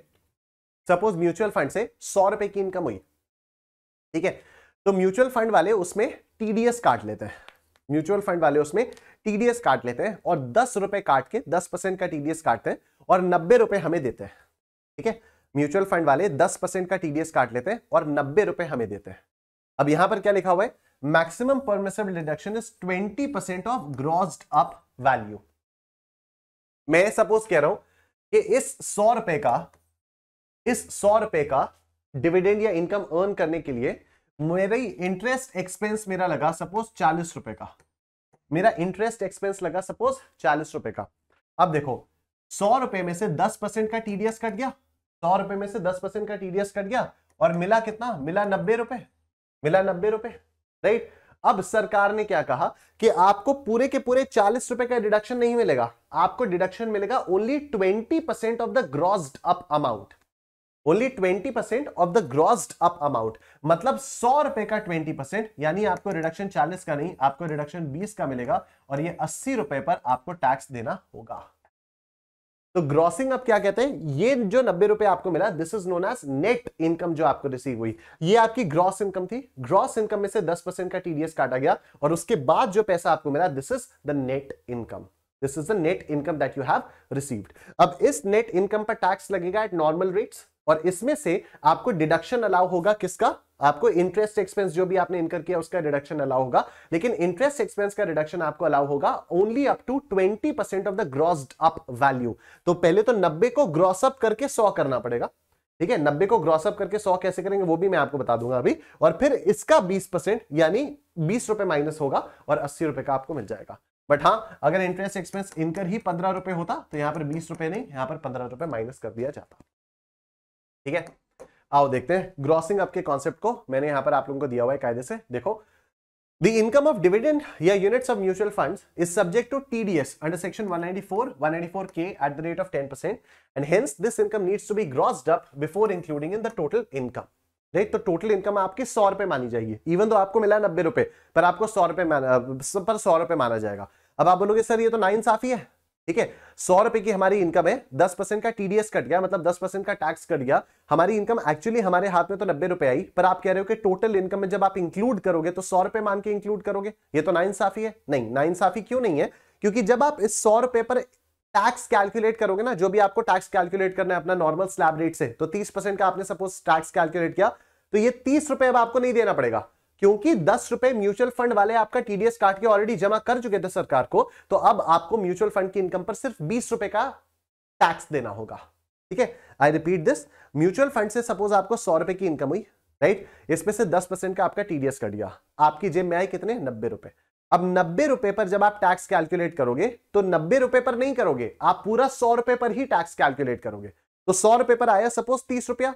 सपोज म्यूचुअल फंड से सौ रुपए की इनकम हुई ठीक है तो म्यूचुअल फंड वाले उसमें टीडीएस काट लेते हैं म्यूचुअल फंड वाले उसमें टीडीएस काट लेते हैं और दस रुपए काट के दस परसेंट का टीडीएस काटते हैं और नब्बे रुपए हमें देते हैं ठीक है म्यूचुअल फंड वाले दस परसेंट का टीडीएस काट लेते हैं और नब्बे रुपए हमें देते हैं अब यहां पर क्या लिखा हुआ है maximum permission deduction is twenty percent of grossed up value मैं सपोज कह रहा हूं कि इस सौ रुपए का इस सौ रुपए का डिविडेंड या इनकम अर्न करने के लिए मेरे इंटरेस्ट एक्सपेंस मेरा लगा सपोज चालीस रुपए का मेरा इंटरेस्ट एक्सपेंस लगा सपोज चालीस रुपए का अब देखो सौ रुपए में से दस परसेंट का टीडीएस कट गया सौ रुपए में से दस परसेंट का टीडीएस कट गया और मिला कितना मिला नब्बे रुपए मिला नब्बे रुपए राइट अब सरकार ने क्या कहा कि आपको पूरे के पूरे चालीस रुपए का डिडक्शन नहीं मिलेगा आपको डिडक्शन मिलेगा only twenty percent of the grossed up amount only twenty percent of the grossed up amount मतलब सौ रुपए का ट्वेंटी परसेंट यानी आपको रिडक्शन चालीस का नहीं आपको रिडक्शन बीस का मिलेगा और ये अस्सी रुपए पर आपको टैक्स देना होगा तो ग्रॉसिंग आप क्या कहते हैं ये जो नब्बे रुपए आपको मिला this is known as net income जो आपको रिसीव हुई ये आपकी ग्रॉस इनकम थी ग्रॉस इनकम में से 10 परसेंट का टीडीएस काटा गया और उसके बाद जो पैसा आपको मिला this is the net income this is the net income that you have received अब इस नेट इनकम पर टैक्स लगेगा एट नॉर्मल रेट्स और इसमें से आपको डिडक्शन अलाउ होगा किसका आपको इंटरेस्ट एक्सपेंस जो भी आपने इनकर किया उसका डिडक्शन अलाउ होगा लेकिन इंटरेस्ट एक्सपेंस का डिडक्शन आपको अलाउ होगा only up to 20 percent of the gross up value तो पहले तो 90 को ग्रॉस अप करके 100 करना पड़ेगा ठीक है 90 को ग्रॉस अप करके 100 कैसे करेंगे वो भी मैं आपको बता दूंगा अभी और फिर इसका बीस परसेंट यानी बीस रुपए माइनस होगा और अस्सी रुपए का आपको मिल जाएगा बट हाँ अगर इंटरेस्ट एक्सपेंस इनकर ही पंद्रह रुपए होता तो यहां पर बीस रुपए नहीं यहां पर पंद्रह रुपए माइनस कर दिया जाता ठीक है आओ देखते हैं ग्रॉसिंग अप के कॉन्सेप्ट को मैंने यहां पर आप लोगों को दिया हुआ है कायदे से देखो द इनकम ऑफ डिविडेंड या units of mutual funds is subject to TDS under section 194 194k at the rate of 10% and hence this income needs to be grossed up before including in the total income right तो total income आपकी सौ रुपए मानी जाएगी even तो आपको मिला नब्बे रुपए पर आपको सौ रुपए पर सौ रुपए माना जाएगा अब आप बोलोगे सर ये तो नाइंसाफी है ठीक है सौ रुपए की हमारी इनकम है दस परसेंट का टीडीएस कट गया मतलब दस परसेंट का टैक्स कट गया हमारी इनकम एक्चुअली हमारे हाथ में तो नब्बे रुपए आई पर आप कह रहे हो कि टोटल इनकम में जब आप इंक्लूड करोगे तो सौ रुपए मान के इंक्लूड करोगे ये तो साफी है नहीं नाइन साफी क्यों नहीं है क्योंकि जब आप इस सौ रुपए पर टैक्स कैलकुलेट करोगे ना जो भी आपको टैक्स कैलकुलेट करना है अपना नॉर्मल स्लैब रेट से तो तीस परसेंट का आपने सपोज टैक्स कैलकुलेट किया तो ये तीस रुपए अब आपको नहीं देना पड़ेगा क्योंकि दस रुपए म्यूचुअल फंड वाले आपका टीडीएस काट के ऑलरेडी जमा कर चुके थे सरकार को तो अब आपको म्यूचुअल फंड की इनकम पर सिर्फ बीस रुपए का टैक्स देना होगा ठीक है I repeat this mutual fund से सपोज आपको सौ रुपए की इनकम हुई राइट इसमें से दस परसेंट का आपका टीडीएस कट गया आपकी जेब में आए कितने नब्बे रुपए अब नब्बे रुपए पर जब आप टैक्स कैलकुलेट करोगे तो नब्बे रुपए पर नहीं करोगे आप पूरा सौ रुपए पर ही टैक्स कैलकुलेट करोगे तो सौ रुपए पर आया सपोज तीस रुपया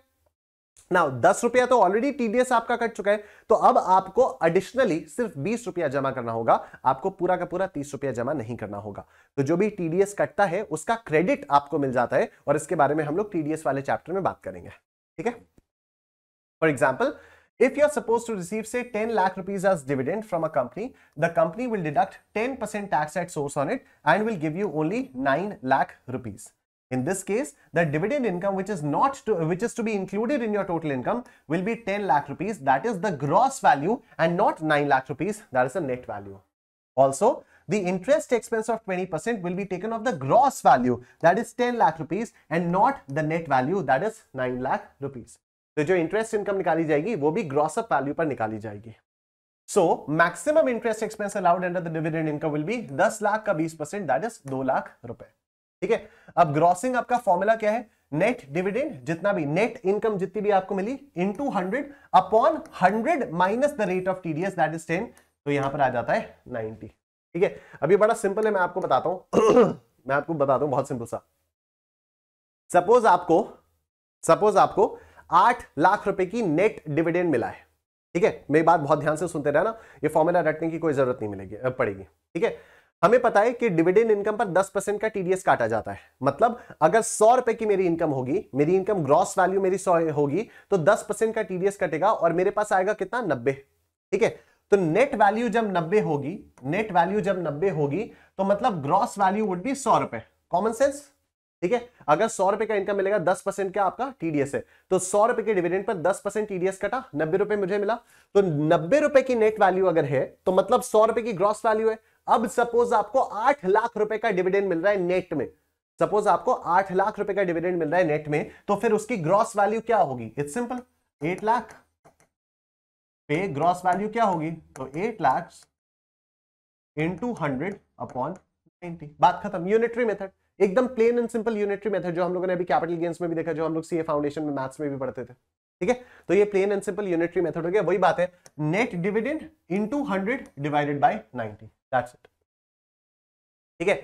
नाउ दस रुपया तो ऑलरेडी टीडीएस आपका कट चुका है तो अब आपको एडिशनली सिर्फ बीस रुपया जमा करना होगा आपको पूरा का पूरा तीस रुपया जमा नहीं करना होगा तो जो भी टीडीएस कटता है उसका क्रेडिट आपको मिल जाता है और इसके बारे में हम लोग टीडीएस वाले चैप्टर में बात करेंगे ठीक है for example If you are supposed to receive say 10 lakh rupees as dividend from a company, the company will deduct 10% tax at source on it and will give you only 9 lakh rupees. In this case, the dividend income which is not to, which is to be included in your total income will be 10 lakh rupees. That is the gross value and not 9 lakh rupees. That is the net value. Also, the interest expense of 20% will be taken of the gross value that is 10 lakh rupees and not the net value that is 9 lakh rupees. So, जो interest income निकाली जाएगी वो भी gross up value. पर निकाली जाएगी so maximum interest expense allowed under the dividend 10 lakh ka 20 percent. That 2 lakh rupees. ठीक है अब ग्रॉसिंग आपका फॉर्मूला क्या है नेट डिविडेंड जितना भी नेट इनकम जितनी भी आपको मिली into hundred upon hundred minus the rate of TDS that is ten तो यहां पर आ जाता है नाइनटी ठीक है अब ये बड़ा सिंपल है मैं आपको बताता हूं मैं आपको बताता हूं बहुत सिंपल सा सपोज आपको सपोज आपको आठ लाख रुपए की नेट डिविडेंड मिला है ठीक है मेरी बात बहुत ध्यान से सुनते रहना ये फॉर्मूला रटने की कोई जरूरत नहीं मिलेगी पड़ेगी ठीक है हमें पता है कि डिविडेंड इनकम पर 10 परसेंट का टीडीएस काटा जाता है मतलब अगर सौ रुपए की मेरी इनकम होगी मेरी इनकम ग्रॉस वैल्यू मेरी सौ होगी तो 10 परसेंट का टीडीएस कटेगा और मेरे पास आएगा कितना नब्बे ठीक है तो नेट वैल्यू जब नब्बे होगी नेट वैल्यू जब नब्बे होगी तो मतलब ग्रॉस वैल्यू वुड बी सौ रुपए कॉमन सेंस ठीक है अगर सौ रुपए का इनकम मिलेगा दस परसेंट का आपका टीडीएस है तो सौ रुपए के डिविडेंड पर दस परसेंट टीडीएस कटा नब्बे रुपए मुझे मिला तो नब्बे रुपए की नेट वैल्यू अगर है तो मतलब सौ रुपए की ग्रॉस वैल्यू है अब सपोज आपको आठ लाख रुपए का डिविडेंड मिल रहा है नेट में सपोज आपको आठ लाख रुपए का डिविडेंड मिल रहा है नेट में तो फिर उसकी ग्रॉस वैल्यू क्या होगी इट्स सिंपल एट लाख पे ग्रॉस वैल्यू क्या होगी तो eight lakh into hundred upon ninety बात खत्म यूनिटरी मेथड एकदम plain and simple unitary method जो हम लोगों ने अभी कैपिटल गेंस में भी देखा जो हम लोग सीए फाउंडेशन में मैथ्स में भी पढ़ते थे ठीक है तो ये plain and simple unitary method हो गया वही बात है net dividend into hundred divided by ninety that's it ठीक है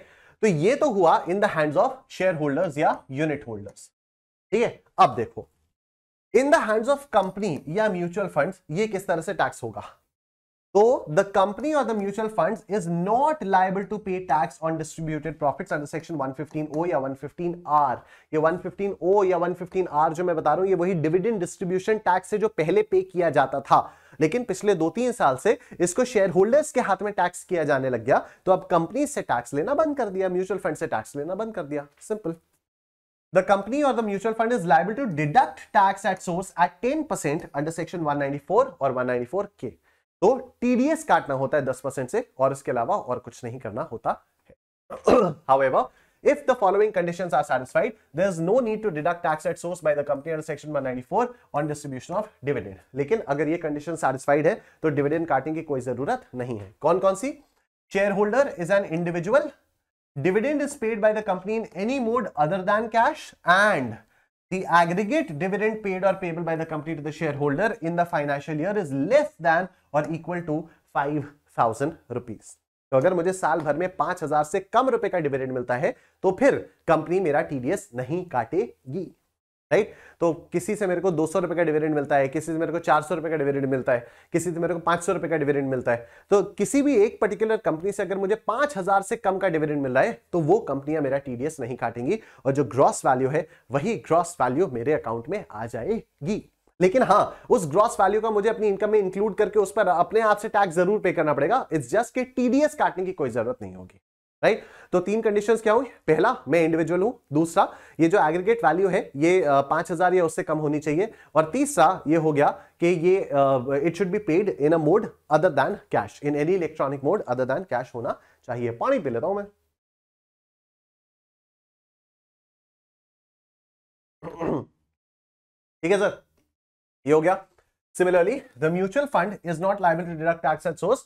तो ये तो हुआ in the hands of share holders या यूनिट होल्डर्स ठीक है अब देखो in the hands of company या म्यूचुअल फंड्स ये किस तरह से टैक्स होगा तो द कंपनी और the mutual fund is not liable to pay tax on distributed profit under section one O या वन आर ये वन ओ या वन आर जो मैं बता रहा हूं ये वही डिविडेंड डिस्ट्रीब्यूशन टैक्स से जो पहले पे किया जाता था लेकिन पिछले दो तीन साल से इसको शेयर होल्डर्स के हाथ में टैक्स किया जाने लग गया तो अब कंपनी से टैक्स लेना बंद कर दिया म्यूचुअल फंड से टैक्स लेना बंद कर दिया सिंपल द कंपनी और the mutual fund is liable to deduct tax at source at ten percent under section one ninety four और वन नाइनटी फोर के तो टीडीएस काटना होता है दस परसेंट से और इसके अलावा और कुछ नहीं करना होता है however If the following conditions are satisfied, there is no need to deduct tax at source by the company under section 194 on distribution of dividend. लेकिन अगर ये condition satisfied है तो dividend cutting की कोई जरूरत नहीं है कौन कौन सी shareholder is an individual dividend is paid by the company in any mode other than cash and the aggregate dividend paid or payable by the company to the shareholder in the financial year is less than or equal to 5000 rupees तो अगर मुझे साल भर में 5000 से कम रुपए का dividend मिलता है तो फिर कंपनी मेरा टीडीएस नहीं काटेगी राइट तो किसी से मेरे को दो सौ रुपए का डिविडेंड मिलता है किसी से मेरे को चार सौ रुपए का डिविडेंड मिलता है किसी से मेरे को पांच सौ रुपए का डिविडेंड मिलता है तो किसी भी एक पर्टिकुलर कंपनी से अगर मुझे पांच हजार से कम का डिविडेंड मिल रहा है तो वो कंपनियां मेरा टीडीएस नहीं काटेंगी और जो ग्रॉस वैल्यू है वही ग्रॉस वैल्यू मेरे अकाउंट में आ जाएगी लेकिन हाँ उस ग्रॉस वैल्यू का मुझे अपनी इनकम में इंक्लूड करके उस पर अपने आप से टैक्स जरूर पे करना पड़ेगा इट्स जस्ट के टीडीएस काटने की कोई जरूरत नहीं होगी राइट तो तीन कंडीशन क्या हुई पहला मैं इंडिविजुअल हूं दूसरा ये जो एग्रीगेट वैल्यू है ये पांच हजार या उससे कम होनी चाहिए और तीसरा ये हो गया कि ये it should be paid in a mode other than cash in any electronic mode other than cash होना चाहिए पानी पी लेता हूं मैं ठीक है सर ये हो गया similarly the mutual fund is not liable to deduct tax at source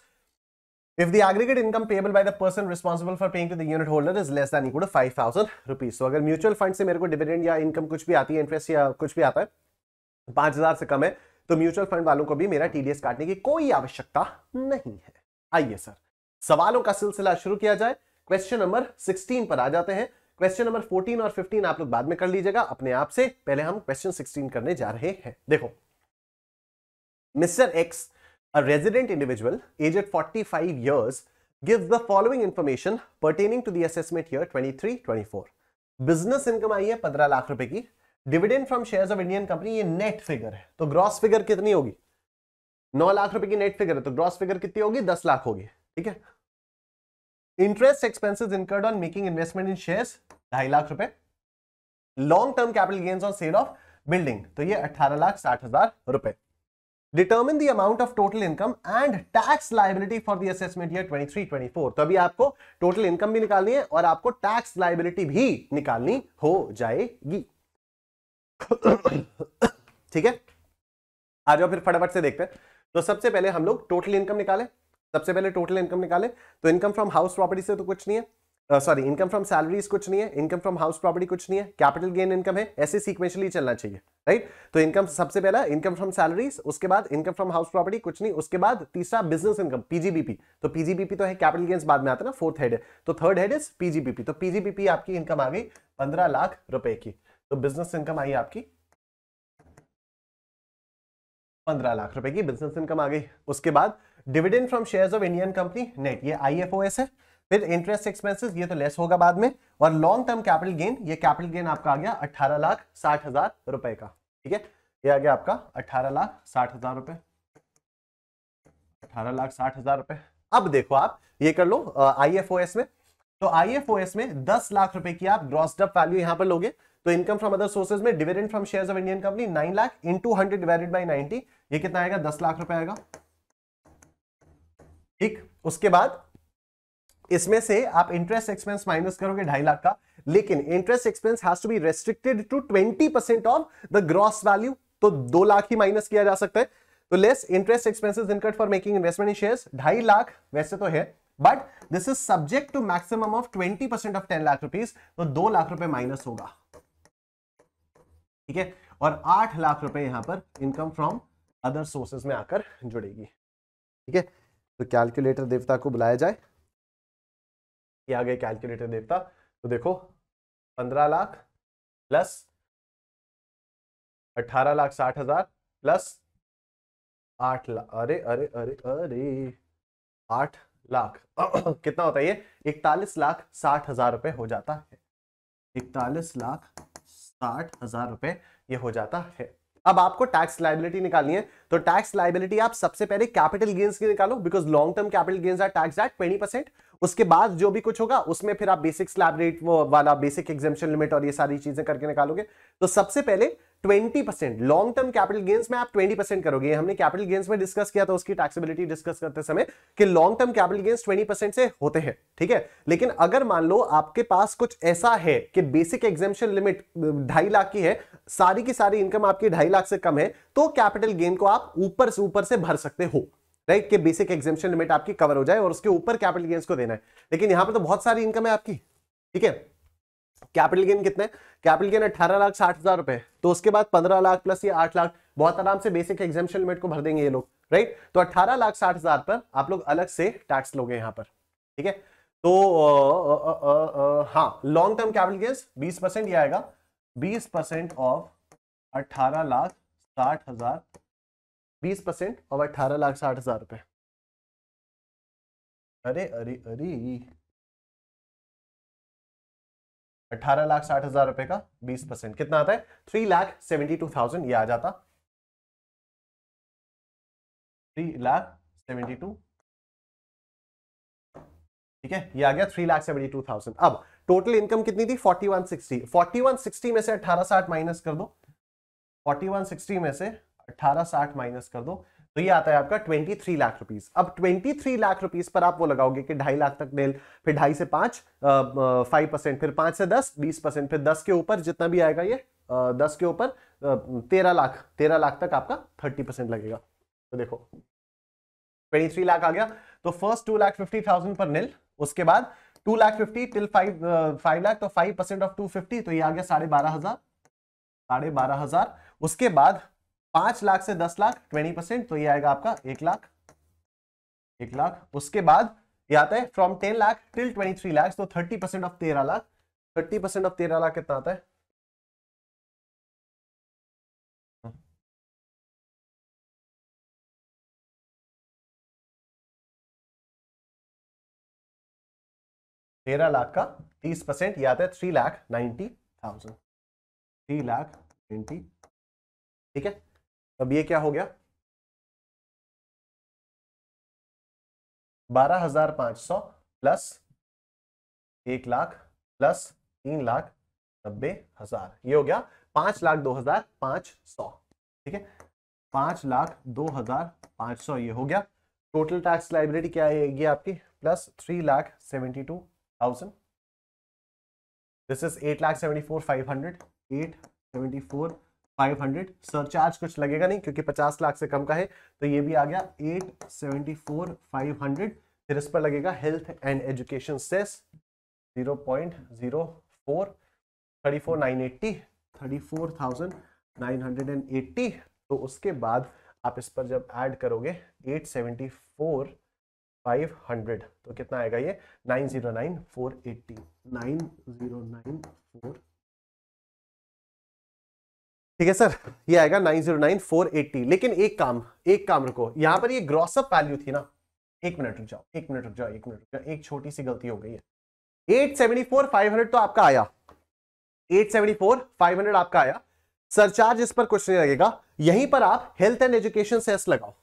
If the aggregate income payable by the person responsible for paying to the unit holder is less than equal to 5000 rupees. So तो अगर mutual fund से मेरे को dividend या income कुछ भी आती है इंटरेस्ट या कुछ भी आता है 5000 से कम है तो म्यूचुअल फंड वालों को भी मेरा टीडीएस काटने की कोई आवश्यकता नहीं है आइए सर सवालों का सिलसिला शुरू किया जाए क्वेश्चन नंबर 16 पर आ जाते हैं क्वेश्चन नंबर 14 और 15 आप लोग बाद में कर लीजिएगा अपने आप से पहले हम क्वेश्चन 16 करने जा रहे हैं देखो Mr X A resident individual aged 45 years gives the following information pertaining to the assessment year 23-24. Business income आई है पंद्रह लाख रुपए की dividend from shares of Indian company ये नेट फिगर है तो ग्रॉस फिगर कितनी होगी नौ लाख रुपए की नेट फिगर है तो ग्रॉस फिगर कितनी होगी दस लाख होगी ठीक है interest expenses incurred on making investment in shares ढाई लाख रुपए long term capital gains on sale of building तो ये अठारह लाख साठ हजार रुपए determine the amount of total income and tax liability for the assessment year 23 24 तो अभी आपको टोटल इनकम भी निकालनी है और आपको टैक्स लाइबिलिटी भी निकालनी हो जाएगी ठीक है आ जाओ फिर फटाफट से देखते हैं तो सबसे पहले हम लोग टोटल इनकम निकाले सबसे पहले टोटल इनकम निकाले तो इनकम फ्रॉम हाउस प्रॉपर्टी से तो कुछ नहीं है सॉरी इनकम फ्रॉम सैलरीज कुछ नहीं है इनकम फ्रॉम हाउस प्रॉपर्टी कुछ नहीं है कैपिटल गेन इनकम है ऐसे सीक्वेंशली चलना चाहिए राइट तो इनकम सबसे पहला इनकम फ्रॉम सैलरीज उसके बाद इनकम फ्रॉम हाउस प्रॉपर्टी कुछ नहीं उसके बाद तीसरा बिजनेस इनकम पीजीबीपी तो पीजीबीपी तो है कैपिटल गेन्स बाद में आता ना फोर्थ हेड है तो थर्ड हेड इज पीजीबीपी तो पीजीबीपी आपकी इनकम आ गई पंद्रह लाख रुपए की तो बिजनेस इनकम आई आपकी पंद्रह लाख रुपए की बिजनेस इनकम आ गई उसके बाद dividend from share of Indian company net ये आई है फिर इंटरेस्ट एक्सपेंसिस ये तो लेस होगा बाद में और लॉन्ग टर्म कैपिटल गेन ये कैपिटल गेन आपका आ गया अट्ठारह लाख साठ हजार रुपए का ठीक है ये आ गया आपका अट्ठारह लाख साठ हजार रुपए अठारह लाख साठ हजार रुपए अब देखो आप ये कर लो आई आईएफओएस में तो आई आईएफओएस में दस लाख रुपए की आप ग्रॉसडअप वैल्यू यहां पर लोगे तो इनकम फ्रॉम अदर सोर्सेज में dividend from shares of Indian company nine lakh into hundred divided by ninety ये कितना आएगा दस लाख रुपए आएगा ठीक उसके बाद इसमें से आप इंटरेस्ट एक्सपेंस माइनस करोगे ढाई लाख का लेकिन interest expense has to be restricted to 20 percent of the gross value तो दो लाख ही माइनस किया जा सकता है तो less interest expenses incurred for making investment in share ढाई लाख वैसे तो है but this is subject to maximum of 20 percent of 10 lakh rupees तो दो लाख रुपए माइनस होगा ठीक है और आठ लाख रुपए यहां पर इनकम फ्रॉम अदर सोर्सेज में आकर जुड़ेगी ठीक है तो कैलकुलेटर देवता को बुलाया जाए किया गया कैलकुलेटर देखता तो देखो पंद्रह लाख प्लस अट्ठारह लाख साठ हजार प्लस आठ लाख अरे अरे अरे अरे आठ लाख कितना होता है ये इकतालीस लाख साठ हजार रुपए हो जाता है इकतालीस लाख साठ हजार रुपए ये हो जाता है अब आपको टैक्स लाइबिलिटी निकालनी है तो टैक्स लाइबिलिटी आप सबसे पहले कैपिटल गेन्स की निकालो because long term capital gains are tax at twenty percent उसके बाद जो भी कुछ होगा उसमें फिर आप बेसिक स्लैब रेट वाला बेसिक एग्जामेशन लिमिट और ये सारी चीजें करके निकालोगे तो सबसे पहले 20 percent long term capital gains में आप 20 करोगे हमने कैपिटल गेन्स में डिस्कस किया था उसकी टैक्सेबिलिटी डिस्कस करते समय कि लॉन्ग टर्म कैपिटल गेन्स 20 से होते हैं ठीक है लेकिन अगर मान लो आपके पास कुछ ऐसा है कि बेसिक एग्जामेशन लिमिट ढाई लाख की है सारी की सारी इनकम आपकी ढाई लाख से कम है तो कैपिटल गेन को आप ऊपर से ऊपर से भर सकते हो राइट के बेसिक एग्जेपन लिमिट आपकी कवर हो जाए और उसके ऊपर कैपिटल गेन्स को देना है लेकिन यहां पर तो बहुत सारी इनकम है आपकी ठीक है कैपिटल गेन कितने कैपिटल गेन अठारह लाख साठ हजार रुपए तो उसके बाद पंद्रह लाख प्लस ये आठ लाख बहुत आराम से बेसिक एग्जेपन लिमिट को भर देंगे ये लोग राइट तो अठारह लाख साठ हजार पर आप लोग अलग से टैक्स लोगे यहाँ पर ठीक है तो आ, आ, आ, हाँ लॉन्ग टर्म कैपिटल गेन्स बीस परसेंट ये आएगा बीस परसेंट ऑफ अठारह लाख साठ हजार बीस परसेंट और अठारह लाख साठ हजार रुपए अरे अरे अरे अठारह लाख साठ हजार रुपए का बीस परसेंट कितना आता है three lakh seventy two thousand ये आ जाता थ्री लाख सेवेंटी टू ठीक है ये आ गया three lakh seventy two thousand अब टोटल इनकम कितनी थी forty one sixty forty one sixty में से अठारह साठ माइनस कर दो फोर्टी वन सिक्सटी में से अट्ठारह साठ माइनस कर दो तो ये आता है आपका 23 लाख रुपीस अब 23 लाख रुपीस पर आप वो लगाओगे कि ढाई लाख तक डेल फिर ढाई से पांच फाइव परसेंट फिर पांच से दस बीस परसेंट फिर दस के ऊपर जितना भी आएगा ये आ, दस के ऊपर तेरह लाख तेरह लाख तक आपका थर्टी परसेंट लगेगा तो देखो ट्वेंटी थ्री लाख आ गया तो first two lakh fifty thousand पर नील उसके बाद two lakh fifty till five five lakh तो five percent of two fifty तो ये आ गया साढ़े बारह हजार साढ़े बारह हजार उसके बाद पांच लाख से दस लाख ट्वेंटी परसेंट तो ये आएगा आपका एक लाख एक लाख उसके बाद ये आता है from ten lakh till twenty three lakh तो थर्टी परसेंट ऑफ तेरह लाख थर्टी परसेंट ऑफ तेरह लाख कितना आता है तेरह लाख का तीस परसेंट या आता है three lakh ninety thousand three lakh twenty ठीक है अब ये क्या हो गया बारह हजार पांच सौ प्लस एक लाख प्लस तीन लाख नब्बे हजार ये हो गया पांच लाख दो हजार पांच सौ ठीक है पांच लाख दो हजार पांच सौ ये हो गया टोटल टैक्स लाइब्रेरी क्या आएगी आपकी plus three lakh seventy two thousand this is eight lakh seventy four five hundred eight seventy four five hundred surcharge कुछ लगेगा नहीं क्योंकि पचास लाख से कम का है तो ये भी आ गया eight seventy four five hundred फिर इस पर लगेगा health and education cess zero point zero four thirty four nine eighty thirty four thousand nine hundred and eighty तो उसके बाद आप इस पर जब ऐड करोगे eight seventy four five hundred तो कितना आएगा ये nine zero nine four eighty nine zero nine four ठीक है सर ये आएगा nine zero nine four eighty लेकिन एक काम एक काम रुको यहां पर ये ग्रॉसअप वैल्यू थी ना एक मिनट रुक जाओ एक मिनट रुक जाओ एक मिनट रुक जाओ एक छोटी सी गलती हो गई है eight seventy four five hundred तो आपका आया eight seventy four five hundred आपका आया सरचार्ज इस पर कुछ नहीं लगेगा यहीं पर आप हेल्थ एंड एजुकेशन सेस लगाओ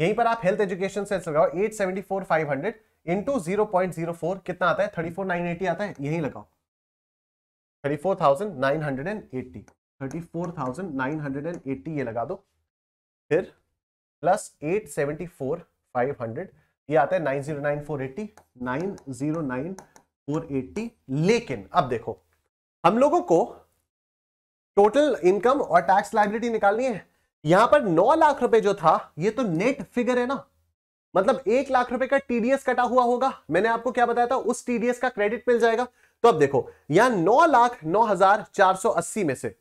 यहीं पर आप हेल्थ एजुकेशन सेस लगाओ eight seventy four five hundred into zero point zero four कितना आता है थर्टी फोर नाइन एटी आता है यहीं लगाओ thirty four thousand nine hundred and eighty thirty four thousand nine hundred and eighty ये लगा दो फिर plus eight seventy four five hundred ये आता है nine zero nine four eighty nine zero nine four eighty लेकिन अब देखो हम लोगों को टोटल इनकम और टैक्स लाइबिलिटी निकालनी है यहां पर नौ लाख रुपए जो था ये तो नेट फिगर है ना मतलब एक लाख रुपए का टीडीएस कटा हुआ होगा मैंने आपको क्या बताया था उस टीडीएस का क्रेडिट मिल जाएगा तो अब देखो यहां नौ लाख नौ हजार चार सौ अस्सी में से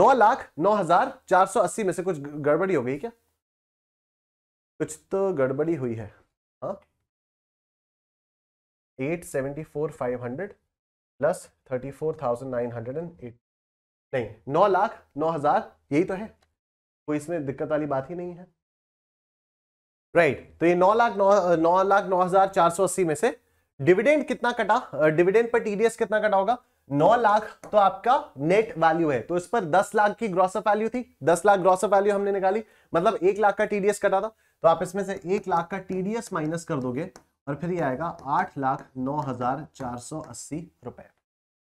नौ लाख नौ हजार चार सौ अस्सी में से कुछ गड़बड़ी हो गई क्या कुछ तो गड़बड़ी हुई है एट हाँ। Seventy four five hundred plus thirty four thousand nine hundred and eight नहीं नौ लाख नौ हजार यही तो है कोई इसमें दिक्कत वाली बात ही नहीं है राइट right. तो ये नौ लाख नौ नौ लाख नौ हजार चार सौ अस्सी में से डिविडेंड कितना कटा डिविडेंड पर टीडीएस कितना कटा होगा नौ लाख तो आपका नेट वैल्यू है तो इस पर दस लाख की ग्रॉसअप वैल्यू थी दस लाख ग्रॉसअप वैल्यू हमने निकाली मतलब एक लाख का टीडीएस कटा था तो आप इसमें से एक लाख का टीडीएस माइनस कर दोगे और फिर ये आएगा आठ लाख नौ हजार चार सौ अस्सी रुपए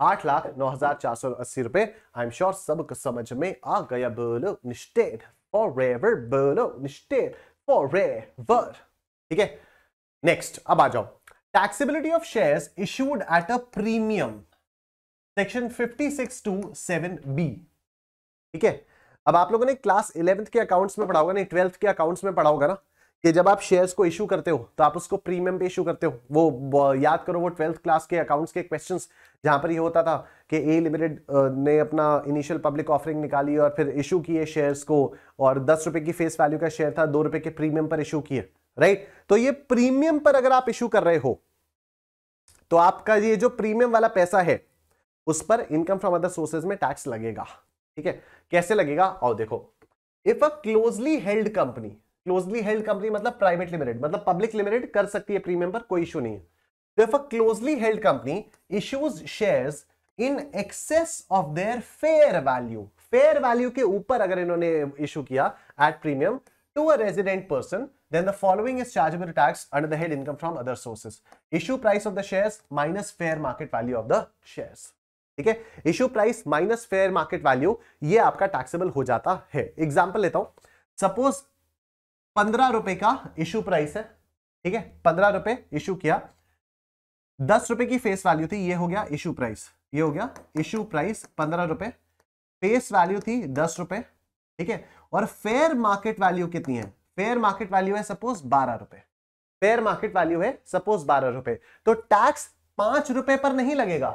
आठ लाख नौ हजार चार सौ अस्सी रुपए आई एम श्योर सब समझ में आ गया बोलो निस्टेड रेवर बोलो निस्टेड रेवर ठीक है नेक्स्ट अब आ जाओ taxability of share issued at a premium section six two B ठीक है अब आप लोगों ने क्लास इलेवंथ के अकाउंट्स में पढ़ा होगा नहीं ट्वेल्थ के अकाउंट्स में पढ़ा होगा ना कि जब आप शेयर्स को इशू करते हो तो आप उसको प्रीमियम पे इशू करते हो वो याद करो वो ट्वेल्थ क्लास के अकाउंट्स के क्वेश्चन जहां पर ये होता था कि ए लिमिटेड ने अपना इनिशियल पब्लिक ऑफरिंग निकाली और फिर इशू किए शेयर्स को और दस रुपए की फेस वैल्यू का शेयर था दो रुपए के प्रीमियम पर इशू किए राइट तो ये प्रीमियम पर अगर आप इशू कर रहे हो तो आपका ये जो प्रीमियम वाला पैसा है उस पर इनकम फ्रॉम अदर सोर्सेज में टैक्स लगेगा ठीक है कैसे लगेगा और देखो if a closely held company closely held company मतलब प्राइवेट लिमिटेड मतलब पब्लिक लिमिटेड कर सकती है प्रीमियम पर कोई इशू नहीं है if a closely held company issues shares in excess of their fair value fair value के ऊपर अगर इन्होंने इशू किया at premium to a resident person then the following is chargeable tax under the head income from other sources issue price of the shares minus fair market value of the shares ठीक है issue price minus fair market value ये आपका taxable हो जाता है example लेता हूं suppose पंद्रह रुपए का इश्यू प्राइस है ठीक है पंद्रह रुपए इश्यू किया दस रुपए की फेस वैल्यू थी ये हो गया इश्यू प्राइस ये हो गया इश्यू प्राइस पंद्रह रुपए फेस वैल्यू थी दस रुपए ठीक है और फेयर मार्केट वैल्यू कितनी है फेयर मार्केट वैल्यू है सपोज बारह रुपए फेयर मार्केट वैल्यू है सपोज बारह रुपए तो टैक्स पांच रुपए पर नहीं लगेगा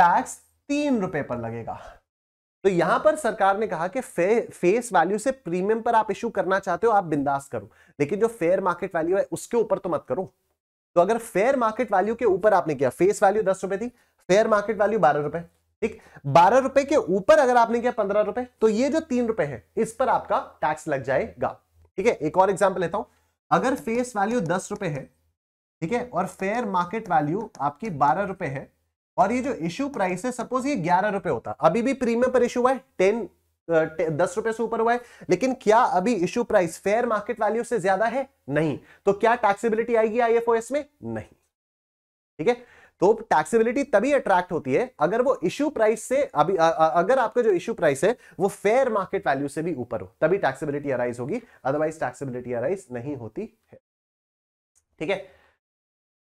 टैक्स तीन रुपए पर लगेगा तो यहां पर सरकार ने कहा कि फे, फेस वैल्यू से प्रीमियम पर आप इश्यू करना चाहते हो आप बिंदास करो लेकिन जो फेयर मार्केट वैल्यू है उसके ऊपर तो मत करो तो अगर फेयर मार्केट वैल्यू के ऊपर आपने किया फेस वैल्यू दस रुपए थी फेयर मार्केट वैल्यू बारह रुपए ठीक बारह रुपए के ऊपर अगर आपने किया पंद्रह रुपए तो ये जो तीन रुपए है इस पर आपका टैक्स लग जाएगा ठीक है एक और एग्जाम्पल लेता हूं अगर फेस वैल्यू दस रुपए है ठीक है और फेयर मार्केट वैल्यू आपकी बारह रुपए है और ये जो इश्यू प्राइस है सपोज ये ग्यारह रुपए होता अभी भी प्रीमियम पर इशू हुआ है टेन दस रुपए से ऊपर हुआ है लेकिन क्या अभी issue price fair market value से ज्यादा है नहीं तो क्या टैक्सीबिलिटी आएगी आईएफओएस में नहीं ठीक है तो टैक्सीबिलिटी तभी अट्रैक्ट होती है अगर वो इश्यू प्राइस से अभी अगर आपका जो इश्यू प्राइस है वो फेयर मार्केट वैल्यू से भी ऊपर हो तभी टैक्सीबिलिटी अराइज होगी अदरवाइज टैक्सीबिलिटी अराइज नहीं होती है ठीक है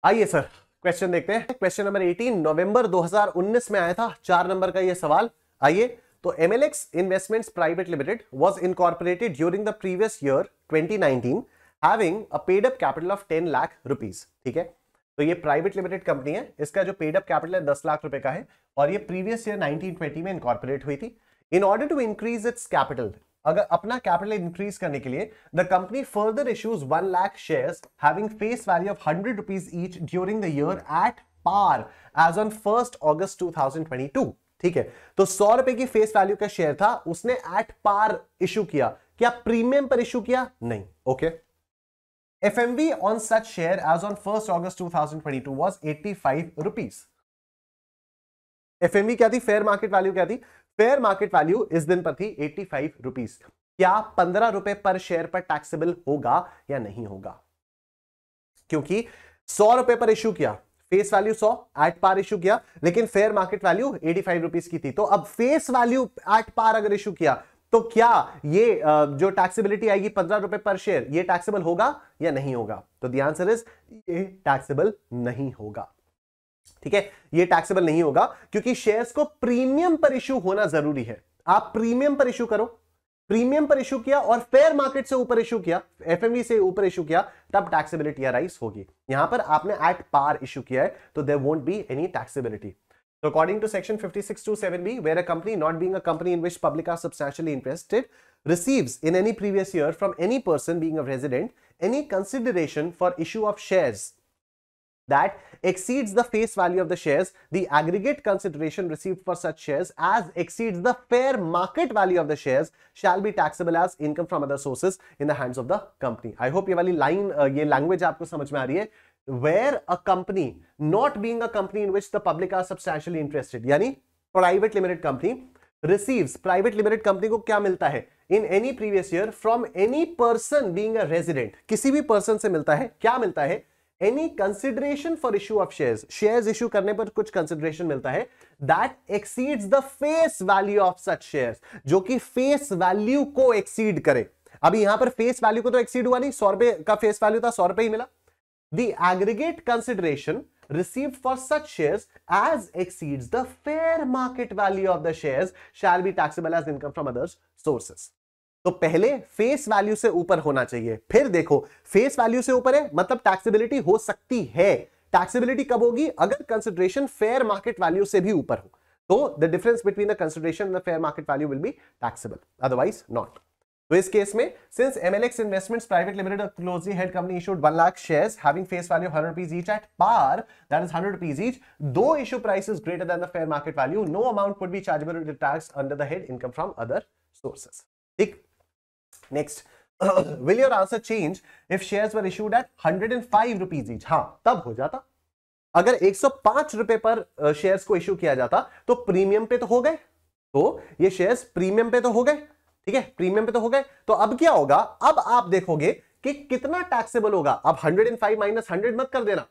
आइए सर क्वेश्चन देखते हैं क्वेश्चन नंबर 18 नवंबर 2019 में आया था चार नंबर का ये सवाल आइए तो MLX investments private limited was incorporated during the previous year 2019 having a paid up capital of 10 lakh rupees ठीक है तो ये प्राइवेट लिमिटेड कंपनी है इसका जो पेड अप कैपिटल है दस लाख रुपए का है और ये प्रीवियस ईयर 1920 में इनकॉर्पोरेट हुई थी in order to increase its capital अगर अपना कैपिटल इंक्रीज करने के लिए the company further issues one lakh shares having face value of hundred rupees each during the year at par as on first August two ठीक है तो सौ रुपए की फेस वैल्यू का शेयर था उसने एट पार इश्यू किया क्या प्रीमियम पर इश्यू किया नहीं okay okay. FMV on such share as on 1st August 2022 was 85 rupees. FMV क्या थी फेयर मार्केट वैल्यू क्या थी फेयर मार्केट वैल्यू इस दिन पर थी एट्टी फाइव रुपीज क्या पंद्रह रुपए पर शेयर पर टैक्सेबल होगा या नहीं होगा क्योंकि सौ रुपए पर इश्यू किया फेस वैल्यू सौ एट पार इशू किया लेकिन fair market value eighty five rupees की थी तो अब फेस वैल्यू एट पार अगर इशू किया तो क्या ये जो टैक्सेबिलिटी आएगी पंद्रह रुपए पर शेयर ये टैक्सेबल होगा या नहीं होगा तो दी आंसर इज ये टैक्सेबल नहीं होगा ठीक है ये टैक्सेबल नहीं होगा क्योंकि शेयर्स को प्रीमियम पर इश्यू होना जरूरी है आप प्रीमियम पर इश्यू करो प्रीमियम पर इश्यू किया और फेयर मार्केट से ऊपर इश्यू किया एफएमवी से ऊपर इश्यू किया तब टैक्सेबिलिटी अराइज होगी यहां पर आपने एट पार इश्यू किया है तो there won't be any taxability So according to section 5627B, where a company not being a company in which public are substantially interested receives in any previous year from any person being a resident any consideration for issue of shares that exceeds the face value of the shares, the aggregate consideration received for such shares as exceeds the fair market value of the shares shall be taxable as income from other sources in the hands of the company. I hope ye wali line, uh, ye language aapko samajh mein aa rahi hai where a company not being a company in which the public are substantially interested yani private limited company receives private limited company ko kya milta hai in any previous year from any person being a resident kisi bhi person se milta hai kya milta hai any consideration for issue of share share issue करने पर कुछ consideration मिलता है that exceeds the face value of such share जो कि face value को exceed करे अभी यहां पर फेस वैल्यू को तो एक्सीड हुआ नहीं सौ रुपए का फेस वैल्यू था सौ रुपए ही मिला the aggregate consideration received for such shares as exceeds the fair market value of the shares shall be taxable as income from others sources तो पहले फेस वैल्यू से ऊपर होना चाहिए फिर देखो फेस वैल्यू से ऊपर है मतलब टैक्सेबिलिटी हो सकती है टैक्सेबिलिटी कब होगी अगर कंसिडरेशन फेयर मार्केट वैल्यू से भी ऊपर हो तो the difference between the consideration and fair market value will be taxable otherwise not तो इस केस में since MLX investments private limited closely held company issued one lakh shares having face value hundred rupees each at par that is hundred rupees each दो issue price is greater than the fair market value no amount could be chargeable to the tax under the head income from other ठीक next will your answer change if shares were issued at 105 rupees each हां तब हो जाता अगर 105 रुपए पर shares को issue किया जाता तो प्रीमियम पे तो हो गए तो ये शेयर्स प्रीमियम पे तो हो गए ठीक है प्रीमियम पे तो हो गए तो अब क्या होगा अब आप देखोगे कि कितना टैक्सेबल होगा अब 105 माइनस 100 मत कर देना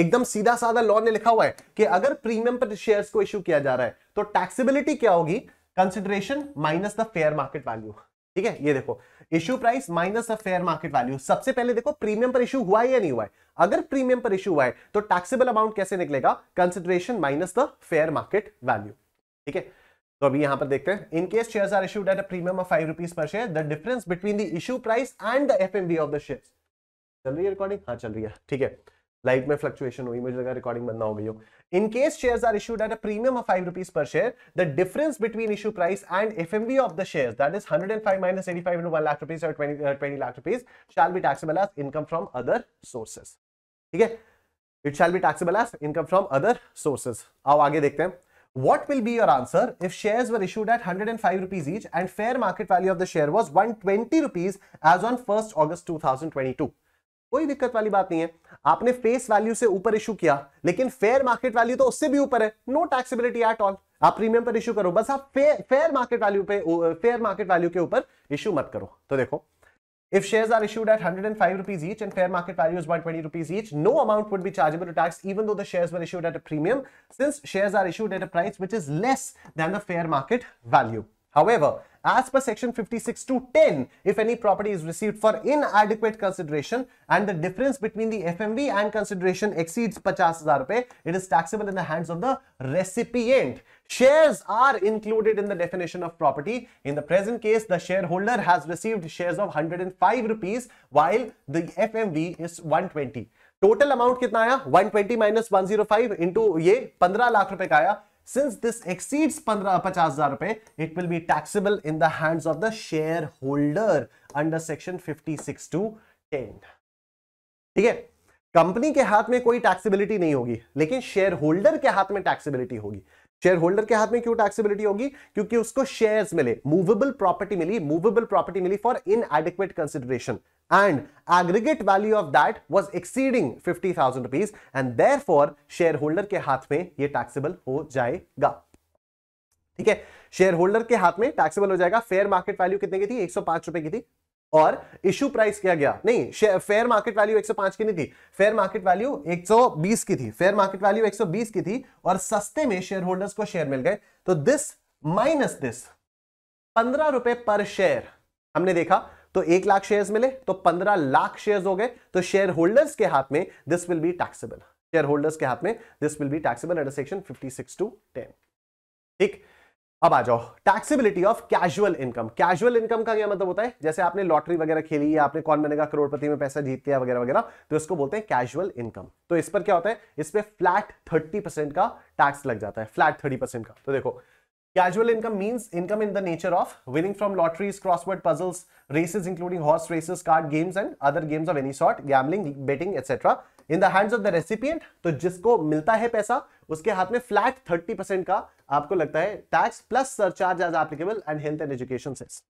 एकदम सीधा साधा लॉ ने लिखा हुआ है कि अगर प्रीमियम पर शेयर्स को इशू किया जा रहा है तो टैक्सेबिलिटी क्या होगी consideration minus the fair market value ठीक है ये देखो issue price minus a fair market value सबसे पहले देखो प्रीमियम पर इशू हुआ है या नहीं हुआ है अगर प्रीमियम पर इशू हुआ है तो टैक्सेबल अमाउंट कैसे निकलेगा consideration minus the fair market value ठीक है तो अभी यहां पर देखते हैं in case shares are issued at a premium of 5 rupees पर share the difference between the issue price and the FMV of the share चल रही है रिकॉर्डिंग हाँ चल रही है ठीक है लाइट में फ्लक्चुएशन हुई मुझे लगा रिकॉर्डिंग बंद ना हो गई हो In case shares are issued at a premium of 5 rupees per share, the difference between issue price and FMV of the shares, that is 105 minus 85 into 1 lakh rupees or 20, uh, 20 lakh rupees, shall be taxable as income from other sources. Okay? It shall be taxable as income from other sources. Now, What will be your answer if shares were issued at 105 rupees each and fair market value of the share was 120 rupees as on 1st August 2022? कोई दिक्कत वाली बात नहीं है आपने face value से ऊपर issue किया लेकिन फेयर मार्केट वैल्यू तो उससे भी ऊपर है नो टैक्सेबिलिटी एट ऑल आप प्रीमियम पर इशू करो बस आप फेयर मार्केट वैल्यू पे फेयर मार्केट वैल्यू के ऊपर इशू मत करो तो देखो If shares are issued at 105 rupees each and fair market value is 120 rupees each, no amount would be chargeable to tax even though the shares were issued at a premium since shares are issued at a price which is less than the fair market value. However, as per section 56 to 10 if any property is received for inadequate consideration and the difference between the FMV and consideration exceeds 50,000 rupees, it is taxable in the hands of the recipient. Shares are included in the definition of property. In the present case, the shareholder has received shares of 105 rupees while the FMV is 120. Total amount कितना आया 120 105 into ये 15 lakh rupees आया Since this exceeds 50,000 rupees, it will be taxable in the hands of the shareholder under section 56 to 10. ठीक है company के हाथ में कोई टैक्सेबिलिटी नहीं होगी लेकिन शेयर होल्डर के हाथ में टैक्सेबिलिटी होगी शेयर होल्डर के हाथ में क्यों टैक्सेबिलिटी होगी क्योंकि उसको शेयर्स मिले मूवेबल प्रॉपर्टी मिली मूवेबल प्रॉपर्टी मिली for inadequate consideration of that was exceeding fifty thousand rupees and therefore shareholder के हाथ में यह टैक्सीबल हो जाएगा ठीक है शेयर होल्डर के हाथ में टैक्सेबल हो जाएगा फेयर मार्केट वैल्यू कितने की थी एक सौ पांच रुपए की थी और इश्यू प्राइस किया गया नहीं फेयर मार्केट वैल्यू 105 की नहीं थी फेयर मार्केट वैल्यू 120 की थी फेयर मार्केट वैल्यू 120 की थी और सस्ते में शेयर होल्डर्स को शेयर मिल गए तो दिस माइनस दिस पंद्रह रुपए पर शेयर हमने देखा तो एक लाख शेयर्स मिले तो पंद्रह लाख शेयर्स हो गए तो शेयर होल्डर्स के हाथ में this will be taxable share shareholders के हाथ में this will be taxable under section six two ten ठीक अब आ जाओ taxability of casual income casual income का क्या मतलब होता है जैसे आपने लॉटरी वगैरह खेली या आपने कौन बनेगा करोड़पति में पैसा जीत लिया वगैरह वगैरह तो इसको बोलते हैं कैजुअल इनकम तो इस पर क्या होता है इस पर फ्लैट थर्टी परसेंट का टैक्स लग जाता है फ्लैट थर्टी परसेंट का तो देखो Casual income means income in the nature of winning from lotteries, crossword puzzles, races including horse races, card games and other games of any sort, gambling, betting, etc. In the hands of the recipient तो जिसको मिलता है पैसा उसके हाथ में flat 30 percent का आपको लगता है tax plus surcharge as applicable and health and education cess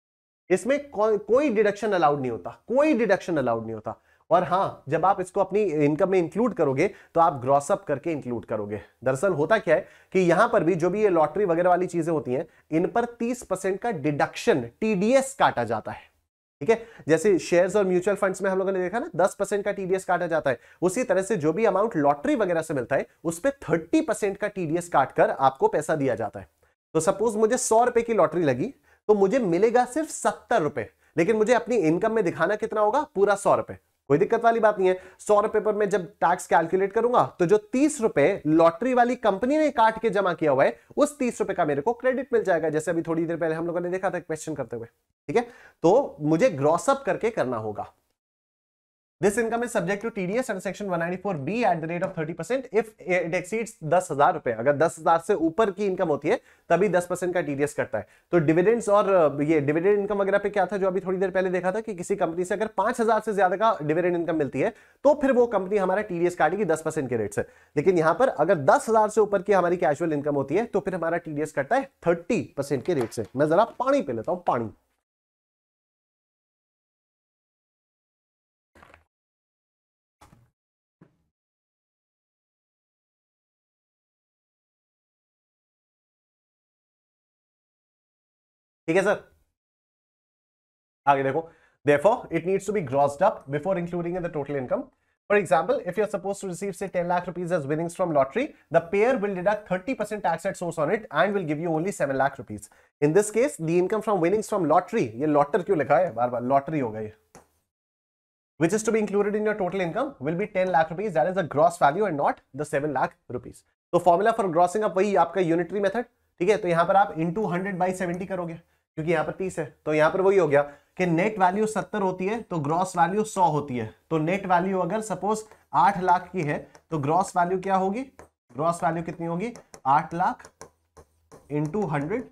इसमें को, कोई डिडक्शन अलाउड नहीं होता कोई डिडक्शन अलाउड नहीं होता और हाँ जब आप इसको अपनी इनकम में इंक्लूड करोगे तो आप ग्रॉसअप करके इंक्लूड करोगे दरअसल होता क्या है कि यहां पर भी जो भी ये लॉटरी वगैरह वाली चीजें होती हैं इन पर 30 परसेंट का डिडक्शन टीडीएस काटा जाता है ठीक है जैसे शेयर्स और म्यूचुअल फंड्स में हम लोगों ने देखा ना दस का टीडीएस काटा जाता है उसी तरह से जो भी अमाउंट लॉटरी वगैरह से मिलता है उस पर थर्टी का टीडीएस काटकर आपको पैसा दिया जाता है तो सपोज मुझे सौ रुपए की लॉटरी लगी तो मुझे मिलेगा सिर्फ सत्तर रुपए लेकिन मुझे अपनी इनकम में दिखाना कितना होगा पूरा सौ रुपए कोई दिक्कत वाली बात नहीं है सौ रुपए पर मैं जब टैक्स कैलकुलेट करूंगा तो जो तीस रुपए लॉटरी वाली कंपनी ने काट के जमा किया हुआ है उस तीस रुपए का मेरे को क्रेडिट मिल जाएगा जैसे अभी थोड़ी देर पहले हम लोगों ने देखा था क्वेश्चन करते हुए ठीक है तो मुझे ग्रॉसअप करके करना होगा This income is subject to TDS under section 194B at the rate of 30% if it exceeds 10,000 रुपए अगर 10,000 से ऊपर की इनकम होती है तभी 10% का TDS कटता है तो डिविडेंड्स और ये डिविडेंड इनकम वगैरह पे क्या था जो अभी थोड़ी देर पहले देखा था कि किसी कंपनी से अगर 5,000 से ज्यादा का डिविडेंड इनकम मिलती है तो फिर वो कंपनी हमारा टीडीएस काटेगी दस परसेंट के रेट से लेकिन यहां पर अगर दस हजार से ऊपर की हमारी कैशुअल इनकम होती है तो फिर हमारा टीडीएस कटता है थर्टी परसेंट के रेट से मैं जरा पानी पे लेता हूँ पानी ठीक है सर आगे देखो therefore it needs to be grossed up before including in the total income for example if you are supposed to receive say 10 lakh rupees as winnings from lottery the payer will deduct 30% tax at source on it and will give you only 7 lakh rupees in this case the income from winnings from lottery ye lotter kyu likha hai baar baar lottery hoga ye which is to be included in your total income will be 10 lakh rupees that is the gross value and not the 7 lakh rupees so formula for grossing up wahi aapka unitary method ठीक है तो यहां पर आप into hundred by seventy करोगे क्योंकि यहां पर तीस है तो यहां पर वही हो गया कि नेट वैल्यू सत्तर होती है तो ग्रॉस वैल्यू सौ होती है तो नेट वैल्यू अगर सपोज आठ लाख की है तो ग्रॉस वैल्यू क्या होगी ग्रॉस वैल्यू कितनी होगी आठ लाख इंटू हंड्रेड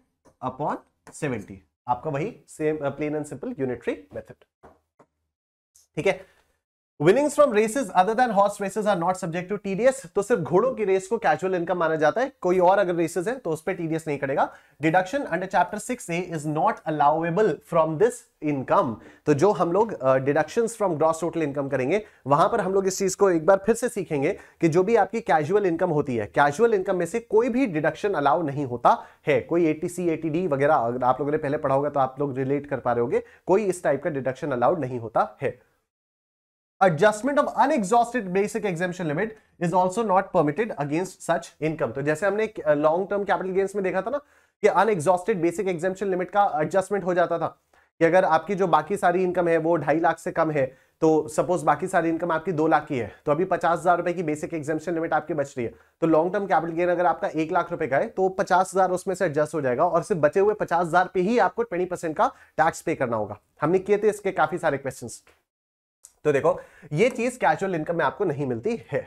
अपॉन सेवेंटी आपका वही same plain and simple unitary method ठीक है winnings from races other than horse races are not subject to TDS तो सिर्फ घोड़ों की रेस को कैजुअल इनकम माना जाता है कोई और अगर रेसेस है तो उस पर टीडीएस नहीं करेगा deduction under chapter six A is not allowable from this income तो जो हम लोग deduction from gross total income करेंगे वहां पर हम लोग इस चीज को एक बार फिर से सीखेंगे कि जो भी आपकी कैजुअल इनकम होती है कैजुअल इनकम में से कोई भी डिडक्शन अलाउ नहीं होता है कोई A A T C T D वगैरह अगर आप लोगों ने पहले पढ़ा होगा तो आप लोग रिलेट कर पा रहे होगे कोई इस टाइप का डिडक्शन अलाउड नहीं होता है adjustment of unexhausted basic exemption limit is also not permitted against such income तो जैसे हमने लॉन्ग टर्म कैपिटल गेन्स में देखा था ना कि अनएग्जॉस्टेड बेसिक एग्जामेशन लिमिट का एडजस्टमेंट हो जाता था कि अगर आपकी जो बाकी सारी इनकम है वो ढाई लाख से कम है तो सपोज बाकी सारी इनकम आपकी दो लाख की है तो अभी पचास हजार रुपए की बेसिक एग्जामेशन लिमिट आपकी बच रही है तो लॉन्ग टर्म कैपिटल गेन अगर आपका एक लाख रुपए का है तो पचास हजार उसमें से एडजस्ट हो जाएगा और सिर्फ बचे हुए पचास हजार पे ही आपको ट्वेंटी परसेंट का टैक्स पे करना होगा हमने किए थे इसके काफी सारे क्वेश्चन तो देखो ये चीज कैजुअल इनकम में आपको नहीं मिलती है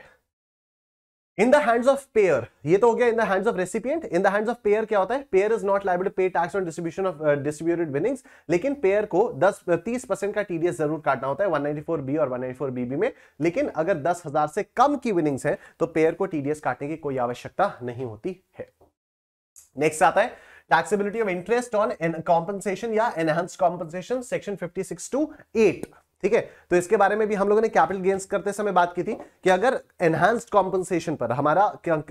in the hands of payer ये तो हो गया in the hands of recipient in the hands of payer क्या होता है payer is not liable to pay tax on distribution of distributed winnings लेकिन पेयर को 10 30 परसेंट का टीडीएस जरूर काटना होता है 194 बी और 194 बीबी में लेकिन अगर दस हजार से कम की विनिंग्स है तो पेयर को टीडीएस काटने की कोई आवश्यकता नहीं होती है नेक्स्ट आता है taxability of interest on compensation या enhance compensation section fifty six two 8 ठीक है तो इसके बारे में भी हम लोगों ने कैपिटल गेंस करते समय बात की थी कि अगर एनहांस्ड कॉम्पनसेशन पर हमारा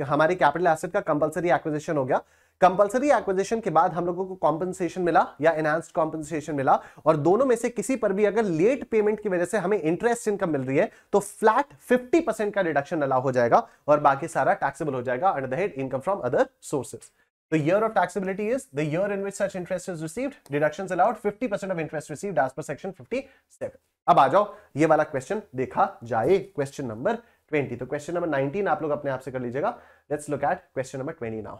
हमारे कैपिटल एसेट का कंपलसरी एक्विजिशन हो गया कंपलसरी एक्विजिशन के बाद हम लोगों को कॉम्पनसेशन मिला या एनहांस्ड कॉम्पनसेशन मिला और दोनों में से किसी पर भी अगर लेट पेमेंट की वजह से हमें इंटरेस्ट इनकम मिल रही है तो फ्लैट 50 परसेंट का डिडक्शन अलाउ हो जाएगा और बाकी सारा टैक्सेबल हो जाएगा under the head income from other sources The year of taxability is the year in which such interest is received. Deductions allowed 50% of interest received as per section 57. अब आ जाओ ये वाला क्वेश्चन देखा जाए क्वेश्चन नंबर 20 तो question number 19 आप लोग अपने आप से कर लीजिएगा let's look at question number 20 now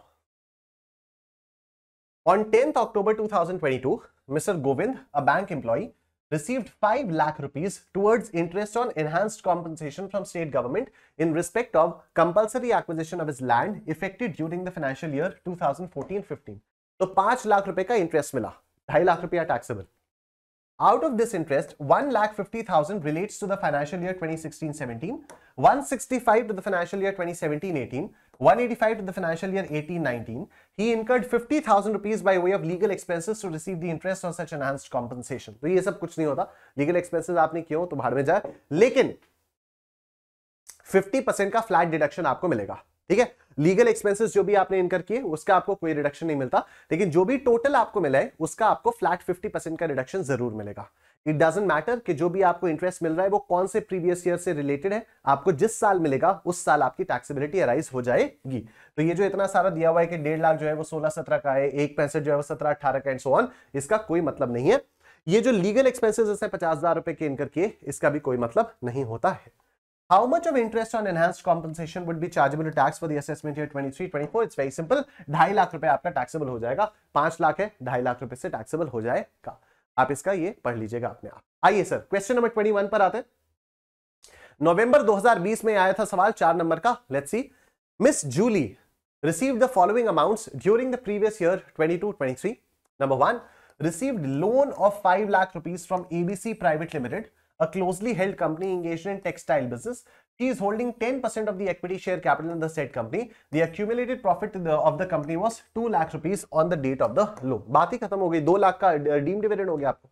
On 10th October 2022, Mr. Govind, a bank employee, received 5 lakh rupees towards interest on enhanced compensation from state government in respect of compulsory acquisition of his land effected during the financial year 2014-15. So 5 lakh rupees ka interest mila, Five lakh rupees taxable. Out of this interest, 1 lakh 50,000 relates to the financial year 2016-17, 165 to the financial year 2017-18, 185 to the financial year 1819, he incurred 50,000 rupees by way of legal expenses to receive the interest on such enhanced compensation. to ye sab kuch nahi hota legal expenses aapne किए हो तो भाड़ में जाए लेकिन 50% ka flat deduction aapko milega theek hai legal expenses जो भी आपने इनकर किए उसका आपको कोई रिडक्शन नहीं मिलता लेकिन जो भी टोटल आपको मिला है उसका आपको फ्लैट फिफ्टी परसेंट का रिडक्शन जरूर मिलेगा इट डजेंट मैटर कि जो भी आपको इंटरेस्ट मिल रहा है वो कौन से प्रीवियस ईयर से रिलेटेड है आपको जिस साल मिलेगा उस साल आपकी टैक्सीबिलिटी अराइज हो जाएगी तो ये जो इतना सारा दिया हुआ है कि डेढ़ लाख जो है वो सोलह सत्रह का है एक पैंसठ जो है वो सत्रह अठारह का एंड सो ऑन इसका कोई मतलब नहीं है ये जो लीगल एक्सपेंसिस पचास हजार रुपए के इनकर किए इसका भी कोई मतलब नहीं होता है How much of interest on enhanced compensation would be chargeable to tax for the assessment year 23-24? It's very simple. ढाई lakh रुपए aapka taxable ho jayega पांच lakh hai ढाई lakh रुपए se taxable हो जाएगा. आप इसका ये पढ़ लीजिएगा अपने aap आइए sir question number 21 par aate november 2020 mein aaya tha sawal चार number ka Let's see. Miss Julie received the following amounts during the previous year 22-23. Number one, received loan of 5 lakh rupees from ABC Private Limited a closely held company engaged in textile business. She is holding 10% of the equity share capital in the said company. The accumulated profit of the company was 2 lakh rupees on the date of the loan. बात ही खत्म हो गई 2 लाख का deem dividend हो गया आपको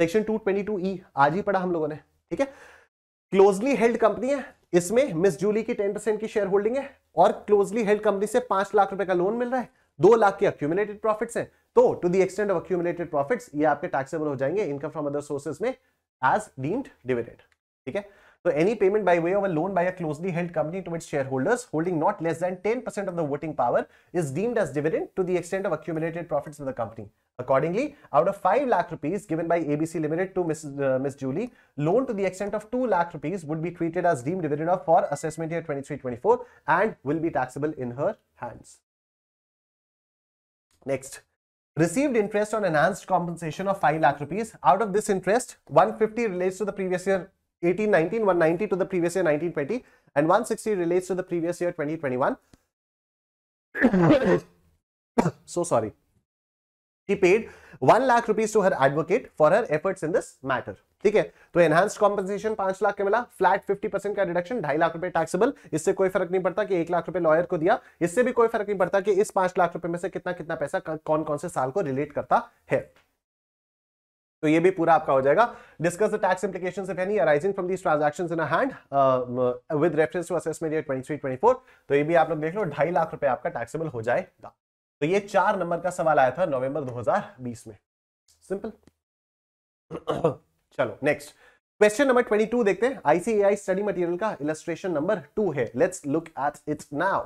section 222E आज ही पढ़ा हम लोगों ने ठीक है क्लोजली हेल्ड कंपनी है इसमें मिस जूली की 10% की शेयर होल्डिंग है और क्लोजली हेल्ड कंपनी से 5 लाख रुपए का लोन मिल रहा है 2 लाख के अक्यूमुलेटेड प्रॉफिट्स हैं तो to the extent of accumulated profits ये आपके टैक्सेबल हो जाएंगे इनकम फ्रॉम अदर सोर्सेज में as deemed dividend. Okay? So any payment by way of a loan by a closely held company to its shareholders holding not less than 10% of the voting power is deemed as dividend to the extent of accumulated profits of the company. Accordingly, out of 5 lakh rupees given by ABC Limited to Miss Uh, Ms. Julie, loan to the extent of 2 lakh rupees would be treated as deemed dividend of for assessment year 23-24 and will be taxable in her hands. Next, received interest on enhanced compensation of 5 lakh rupees. Out of this interest, 150 relates to the previous year 1819, 190 to the previous year 1920, and 160 relates to the previous year 2021. so sorry. She paid 1 lakh rupees to her advocate for her efforts in this matter. ठीक है तो enhance compensation पांच लाख के मिला flat fifty percent का reduction ढाई लाख रुपए taxable इससे कोई फर्क नहीं पड़ता कि एक लाख रुपए लॉयर को दिया इससे भी कोई फर्क नहीं पड़ता कि इस पांच लाख रुपए में से कितना कितना पैसा कौन कौन से साल को रिलेट करता है तो ये भी पूरा आपका हो जाएगा discuss the tax implication of any arising from this transaction in hand with reference to assessment year twenty twenty four तो ये भी आप लोग देख लो ढाई लाख रुपए आपका टैक्सेबल हो जाएगा तो ये चार नंबर का सवाल आया था नवंबर 2020 में सिंपल चलो नेक्स्ट क्वेश्चन नंबर 22 देखते हैं आईसीएआई स्टडी मटेरियल का इलस्ट्रेशन नंबर टू है let's look at its now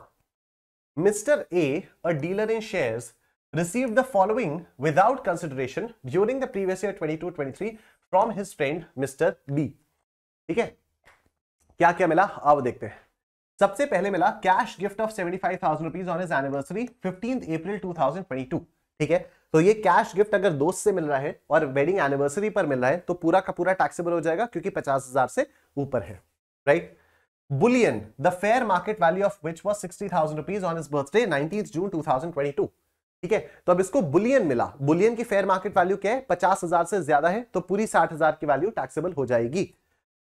mister A a dealer in shares received the following without consideration during the previous year 22-23 from his friend mister B ठीक है क्या क्या मिला आओ देखते हैं सबसे पहले मिला cash gift of seventy five thousand rupees on his anniversary fifteenth April two ठीक है तो ये कैश गिफ्ट अगर दोस्त से मिल रहा है और वेडिंग एनिवर्सरी पर मिल रहा है तो पूरा का पूरा टैक्सेबल हो जाएगा क्योंकि पचास हजार से ऊपर है right bullion the fair market value of which was sixty thousand rupees on his birthday nineteen June two thousand twenty two ठीक है तो अब इसको बुलियन मिला बुलियन की फेयर मार्केट वैल्यू क्या है पचास हजार से ज्यादा है तो पूरी साठ हजार की वैल्यू टैक्सेबल हो जाएगी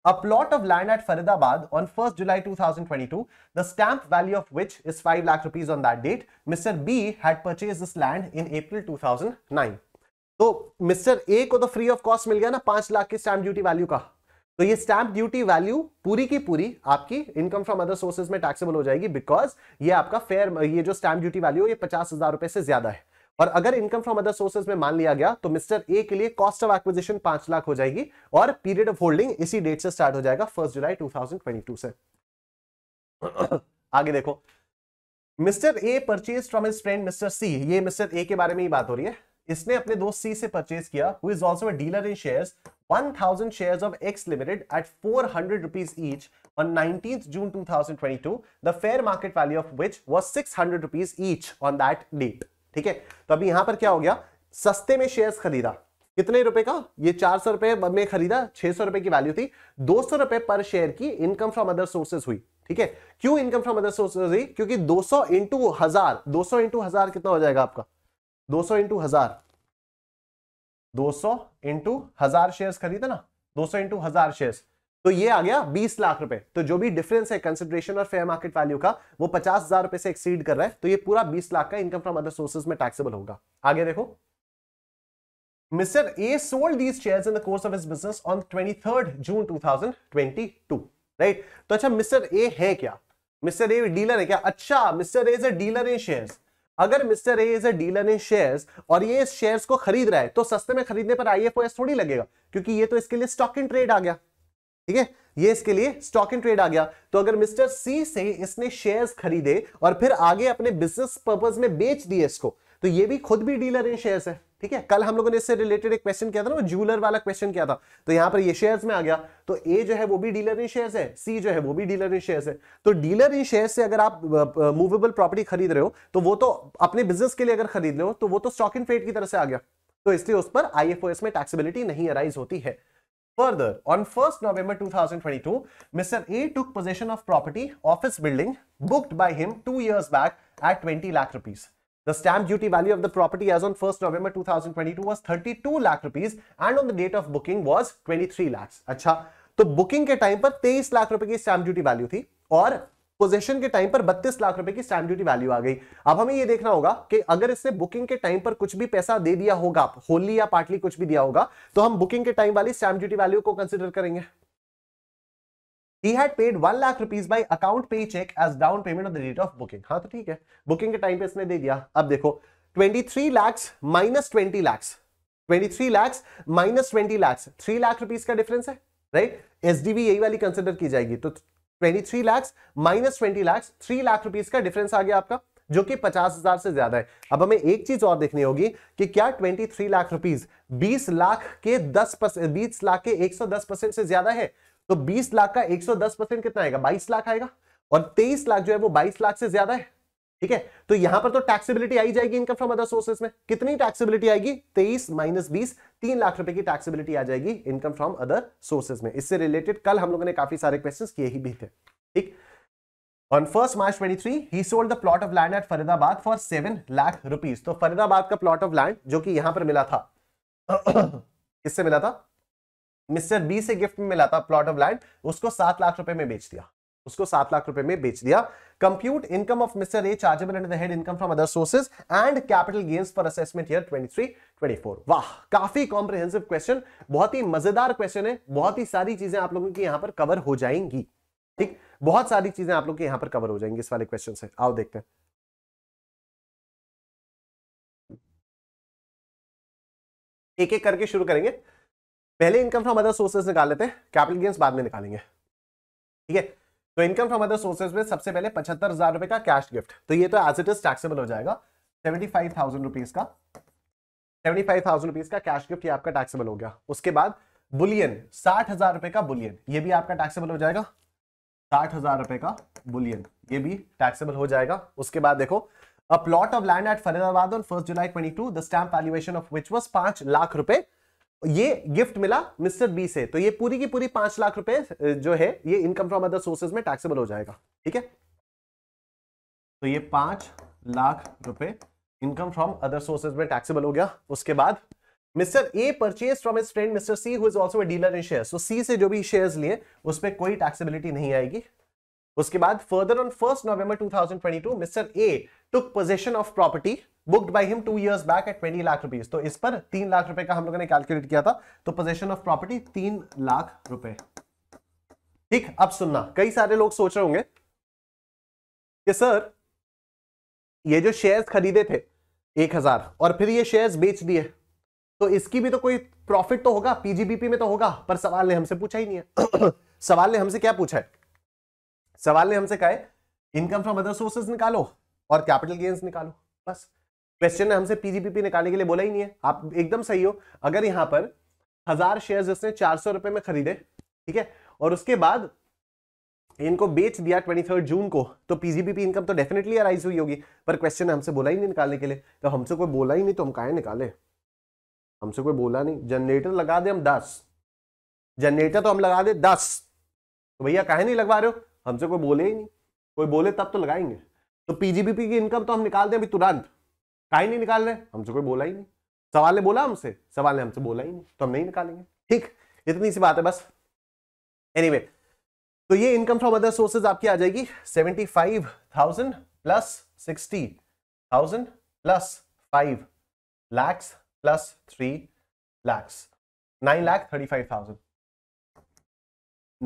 a plot of land at Faridabad on 1st July 2022, the stamp value of which is 5 lakh rupees on that date. Mr. B had purchased this land in April 2009. तो मिस्टर ए को तो free of cost मिल गया ना पांच लाख की stamp duty value का तो ये स्टैंप ड्यूटी वैल्यू पूरी की पूरी आपकी इनकम फ्रॉम अदर सोर्सेज में टैक्सेबल हो जाएगी बिकॉज ये आपका फेयर ये जो स्टैंप ड्यूटी वैल्यू ये पचास हजार रुपए से ज्यादा है और अगर इनकम फ्रॉम अदर सोर्सेज में मान लिया गया तो मिस्टर ए के लिए कॉस्ट ऑफ एक्विजिशन पांच लाख हो जाएगी और पीरियड ऑफ होल्डिंग इसी डेट से स्टार्ट हो जाएगा फर्स्ट जुलाई टू से आगे देखो mister A purchase from his friend mister C ये मिस्टर ए के बारे में ही बात हो रही है इसने अपने दोस्त सी से परचेज किया who is also dealer in share 1000 shares of X Limited at 400 rupees each on 19th June 2022, the fair market value of which was 600 rupees each on that date. ठीक है तो अभी यहां पर क्या हो गया सस्ते में शेयर्स खरीदा कितने रुपए का ये चार सौ रुपए में खरीदा छह सौ रुपए की वैल्यू थी दो सौ रुपए पर शेयर की इनकम फ्रॉम अदर सोर्सेज हुई ठीक है क्यों इनकम फ्रॉम अदर सोर्सेज हुई क्योंकि दो सौ इंटू हजार दो सौ इंटू हजार कितना हो जाएगा आपका दो सौ इंटू हजार दो सौ इंटू हजार शेयर खरीदे ना दो सौ इंटू हजार शेयर तो ये आ गया 20 लाख रुपए तो जो भी डिफरेंस है कंसिडरेशन और फेयर मार्केट वैल्यू का वो पचास हजार रुपए से एक्सीड कर रहा है तो ये पूरा 20 लाख का इनकम फ्रॉम अदर सोर्सेज में टैक्सेबल होगा आगे देखो mister A sold these shares in the course of his business on 23rd June two right तो अच्छा मिस्टर ए है क्या मिस्टर ए डीलर है क्या अच्छा mister A is a dealer in share अगर mister A is a dealer in shares और ये शेयर्स को खरीद रहा है तो सस्ते में खरीदने पर आईएफओएस थोड़ी लगेगा क्योंकि ये तो इसके लिए स्टॉक इन ट्रेड आ गया ठीक है ये इसके लिए स्टॉक इन ट्रेड आ गया तो अगर मिस्टर सी से इसने शेयर्स खरीदे और फिर आगे अपने बिजनेस पर्पज में बेच दिए इसको तो ये भी खुद भी डीलर इन शेयर्स है ठीक है कल हम लोगों ने इससे रिलेटेड एक क्वेश्चन किया था ना वो वाला क्वेश्चन किया था तो यहां पर ये शेयर्स में आ गया तो ए जो है वो भी डीलर इन शेयर्स है सी जो है वो भी डीलर इन शेयर्स है तो डीलर इन शेयर से अगर आप मूवेबल प्रॉपर्टी खरीद रहे हो तो वो तो अपने बिजनेस के लिए अगर खरीद रहे हो तो वो तो स्टॉक इन ट्रेड की तरह से आ गया तो इसलिए उस पर आईएफओएस में टैक्सेबिलिटी नहीं अराइज होती है Further, on 1st November 2022, Mr. A took possession of property, office building, booked by him two years back at 20 lakh rupees. The stamp duty value of the property as on 1st November 2022 was 32 lakh rupees and on the date of booking was 23 lakhs. अच्छा, तो booking के time पर 23 lakh rupees की duty value value थी और possession के time पर 32 लाख रुपए की स्टैम्प ड्यूटी वैल्यू आ गई अब हमें यह देखना होगा कि अगर इससे बुकिंग के टाइम पर कुछ भी पैसा दे दिया होगा होली या पार्टली कुछ भी दिया होगा तो हम बुकिंग के टाइम वाली स्टैम्प ड्यूटी वैल्यू को कंसिडर करेंगे he had paid 1 lakh rupees by account pay check as down payment on the date of booking हाँ तो ठीक है booking के time पे इसने दे दिया अब देखो 23 lakhs minus 20 lakhs 23 lakhs minus 20 lakhs 3 lakh rupees का डिफरेंस है राइट right? एसडीवी यही वाली कंसिडर की जाएगी तो 23 lakh minus twenty lakh three lakh rupees का डिफरेंस आ गया आपका जो कि पचास हजार से ज्यादा है अब हमें एक चीज और देखनी होगी कि क्या 23 लाख रुपीस 20 लाख के 10 परसेंट बीस लाख के 110 परसेंट से ज्यादा है तो 20 लाख का 110 परसेंट कितना आएगा 22 लाख आएगा और 23 लाख जो है वो 22 लाख से ज्यादा है ठीक है तो यहां पर तो टैक्सीबिलिटी आई जाएगी इनकम फ्रॉम अदर सोर्सेस में कितनी टैक्सीबिलिटी आएगी तेईस माइनस बीस तीन लाख रुपए की टैक्सीबिलिटी आ जाएगी इनकम फ्रॉम अदर सोर्सेज में इससे रिलेटेड कल हम लोगों ने काफी सारे क्वेश्चन किए ही भी थे ठीक On 1st March 23, he sold the plot of land at Faridabad for 7 lakh rupees. तो फरीदाबाद का plot of land जो कि यहां पर मिला था किससे मिला था मिस्टर बी से गिफ्ट में मिला था प्लॉट ऑफ लैंड उसको सात लाख रुपए में बेच दिया उसको सात लाख रुपए में बेच दिया compute income of mister A chargeable under head income from other sources and capital gains for assessment year 23 24 वाह काफी कॉम्प्रिहेंसिव क्वेश्चन बहुत ही मजेदार क्वेश्चन है बहुत ही सारी चीजें आप लोगों की यहां पर कवर हो जाएंगी ठीक बहुत सारी चीजें आप लोग यहां पर कवर हो जाएंगी इस वाले क्वेश्चन से आओ देखते हैं एक एक करके शुरू करेंगे पहले इनकम फ्रॉम अदर सोर्सेज निकाल लेते हैं कैपिटल गेन्स बाद में निकालेंगे ठीक है तो इनकम फ्रॉम अदर सोर्सेज में सबसे पहले पचहत्तर हजार रुपए का कैश गिफ्ट तो ये तो एज इट इज टैक्सेबल हो जाएगा सेवेंटी फाइव थाउजेंड रुपीज का सेवेंटी फाइव थाउजेंड रुपीज का कैश गिफ्ट ये आपका टैक्सेबल हो गया उसके बाद बुलियन साठ हजार रुपए का बुलियन ये भी आपका टैक्सेबल हो जाएगा साठ हजार रुपए का बुलियन ये भी टैक्सेबल हो जाएगा उसके बाद देखो a plot of land at Faridabad on first July twenty two the stamp valuation of which was पांच लाख रुपए ये गिफ्ट मिला मिस्टर बी से तो ये पूरी की पूरी पांच लाख रुपए जो है ये इनकम फ्रॉम अदर सोर्सेज में टैक्सेबल हो जाएगा ठीक है तो ये पांच लाख रुपए इनकम फ्रॉम अदर सोर्सेज में टैक्सेबल हो गया उसके बाद mister A purchase from his friend mister C who is also a dealer in share so C से जो भी शेयर लिए उस पर कोई टैक्सेबिलिटी नहीं आएगी उसके बाद further on first November 2022 mister A took possession of property booked by him two years back at twenty lakh rupees तो इस पर तीन लाख रुपए का हम लोगों ने कैलकुलेट किया था तो पोजेशन ऑफ प्रॉपर्टी तीन लाख रुपए ठीक अब सुनना कई सारे लोग सोच रहे होंगे कि सर ये जो शेयर्स खरीदे थे एक हजार और फिर ये शेयर्स बेच दिए तो इसकी भी तो कोई प्रॉफिट तो होगा पीजीबीपी में तो होगा पर सवाल ने हमसे पूछा ही नहीं है सवाल ने हमसे क्या पूछा है सवाल ने हमसे कहा इनकम फ्रॉम अदर सोर्सेज निकालो और कैपिटल गेन्स निकालो बस क्वेश्चन ने हमसे पीजीपीपी निकालने के लिए बोला ही नहीं है आप एकदम सही हो अगर यहां पर हजार शेयर जिसने चार सौ रुपए में खरीदे ठीक है और उसके बाद इनको बेच दिया ट्वेंटी थर्ड जून को तो पीजीपीपी इनकम तो डेफिनेटली अराइज हुई होगी पर क्वेश्चन हमसे बोला ही नहीं निकालने के लिए तो हमसे कोई बोला ही नहीं तो हम कहा निकाले हमसे कोई बोला नहीं जनरेटर लगा दे हम दस जनरेटर तो हम लगा दे दस तो भैया काहे नहीं लगवा रहे हो हमसे कोई बोले ही नहीं कोई बोले तब तो लगाएंगे तो पीजीबीपी की इनकम तो हम निकाल दें अभी तुरंत काहे नहीं निकाल रहे हमसे कोई बोला ही नहीं सवाल ने बोला हमसे सवाल ने हमसे बोला ही नहीं तो हम नहीं निकालेंगे ठीक इतनी सी बात है बस एनी anyway, तो ये इनकम फ्रॉम अदर सोर्सेज आपकी आ जाएगी seventy five thousand plus sixty thousand plus five lakhs plus three lakhs nine lakh thirty five thousand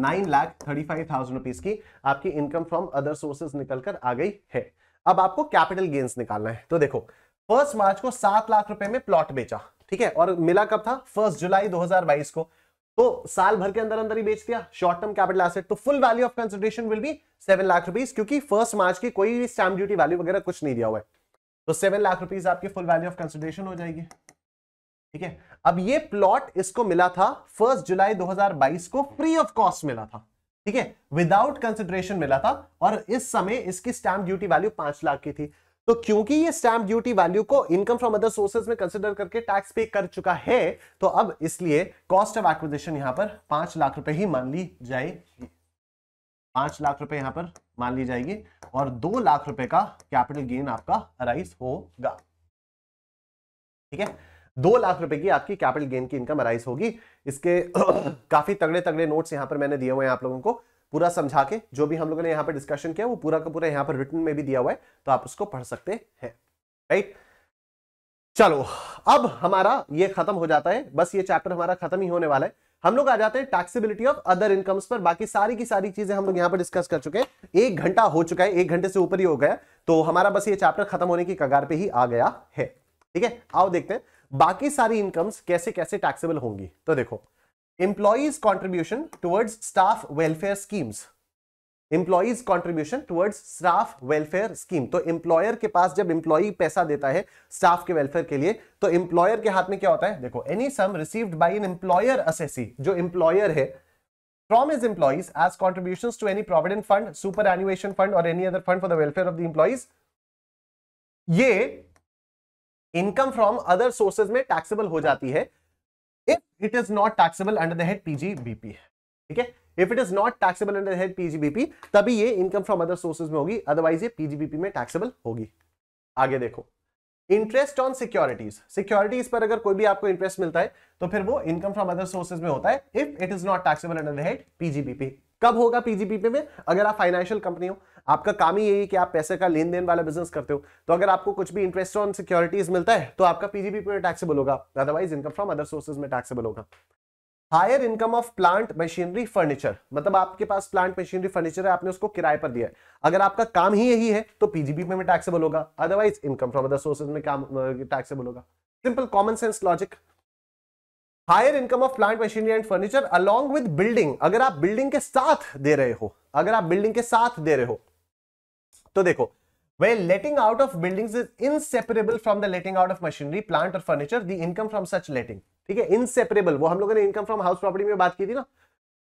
nine lakh thirty five thousand rupees की आपकी इनकम फ्रॉम अदर सोर्सेज निकलकर आ गई है अब आपको कैपिटल गेन्स निकालना है तो देखो फर्स्ट मार्च को सात लाख रुपए में प्लॉट बेचा ठीक है और मिला कब था फर्स्ट जुलाई 2022 को तो साल भर के अंदर अंदर ही बेच दिया शॉर्ट टर्म कैपिटल एसेट तो full value of consideration will be seven lakh rupees क्योंकि फर्स्ट मार्च की कोई भी स्टैम्प ड्यूटी वैल्यू वगैरह कुछ नहीं दिया हुआ है तो सेवन लाख रुपीज आपकी फुल वैल्यू ऑफ कंसिडरेशन हो जाएगी ठीक है अब ये प्लॉट इसको मिला था फर्स्ट जुलाई 2022 को फ्री ऑफ कॉस्ट मिला था ठीक है विदाउट कंसिडरेशन मिला था और इस समय इसकी स्टैंप ड्यूटी वैल्यू पांच लाख की थी तो क्योंकि ये स्टैंप ड्यूटी वैल्यू को इनकम फ्रॉम अदर सोर्सेज में कंसिडर करके टैक्स पे कर चुका है तो अब इसलिए कॉस्ट ऑफ एक्विजिशन यहां पर पांच लाख रुपए ही मान ली जाएगी पांच लाख रुपए यहां पर मान ली जाएगी और दो लाख रुपए का कैपिटल गेन आपका अराइज होगा ठीक है दो लाख रुपए की आपकी कैपिटल गेन की इनकम अराइज होगी इसके काफी तगड़े तगड़े नोट्स यहां पर मैंने दिए हुए हैं आप लोगों को पूरा समझा के जो भी हम लोगों ने यहाँ पर डिस्कशन किया वो पूरा का पूरा यहाँ पर रिटर्न में भी दिया हुआ है तो आप उसको पढ़ सकते हैं राइट चलो अब हमारा ये खत्म हो जाता है बस ये चैप्टर हमारा खत्म ही होने वाला है हम लोग आ जाते हैं टैक्सीबिलिटी ऑफ अदर इनकम्स पर बाकी सारी की सारी चीजें हम लोग यहाँ पर डिस्कस कर चुके हैं एक घंटा हो चुका है एक घंटे से ऊपर ही हो गया तो हमारा बस ये चैप्टर खत्म होने की कगार पे ही आ गया है ठीक है आओ देखते हैं बाकी सारी इनकम्स कैसे कैसे टैक्सेबल होंगी तो देखो employees contribution towards staff welfare schemes employees contribution towards staff welfare scheme तो एम्प्लॉयर के पास जब एम्प्लॉय पैसा देता है स्टाफ के वेलफेयर के लिए तो एम्प्लॉयर के हाथ में क्या होता है देखो any sum received by an employer assessee जो एम्प्लॉयर है from his employees as contributions to any provident fund superannuation fund or any other fund for the welfare of the employees ये इनकम फ्रॉम अदर सोर्सेज में taxable हो जाती है if it is not taxable under the head PGBP ठीक है if it is not taxable under head PGBP तभी ये income from other sources में होगी अदरवाइज ये पीजीबीपी में टैक्सेबल होगी आगे देखो इंटरेस्ट ऑन सिक्योरिटीज सिक्योरिटीज पर अगर कोई भी आपको इंटरेस्ट मिलता है तो फिर वो इनकम फ्रॉम अदर सोर्सेज में होता है if it is not taxable under the head PGBP कब होगा पीजीपी में अगर आप फाइनेंशियल कंपनी हो आपका काम ही यही कि आप पैसे का लेन देन वाला बिजनेस करते हो तो अगर आपको कुछ भी इंटरेस्ट ऑन सिक्योरिटीज मिलता है तो आपका पीजीपी में टैक्सेबल होगा otherwise income from other sources में टैक्सेबल होगा hire income of plant machinery furniture मतलब आपके पास प्लांट मशीनरी फर्नीचर है आपने उसको किराए पर दिया है अगर आपका काम ही यही है तो पीजीपी में टैक्सेबल होगा otherwise income from other sources में काम टैक्सेबल होगा simple common sense logic hire income of plant machinery and furniture along with building अगर आप बिल्डिंग के साथ दे रहे हो अगर आप बिल्डिंग के साथ दे रहे हो तो देखो where letting out of buildings is inseparable from the letting out of machinery plant और furniture the income from such letting ठीक है इनसेपरेबल वो हम लोगों ने इनकम फ्रॉम हाउस प्रॉपर्टी में बात की थी ना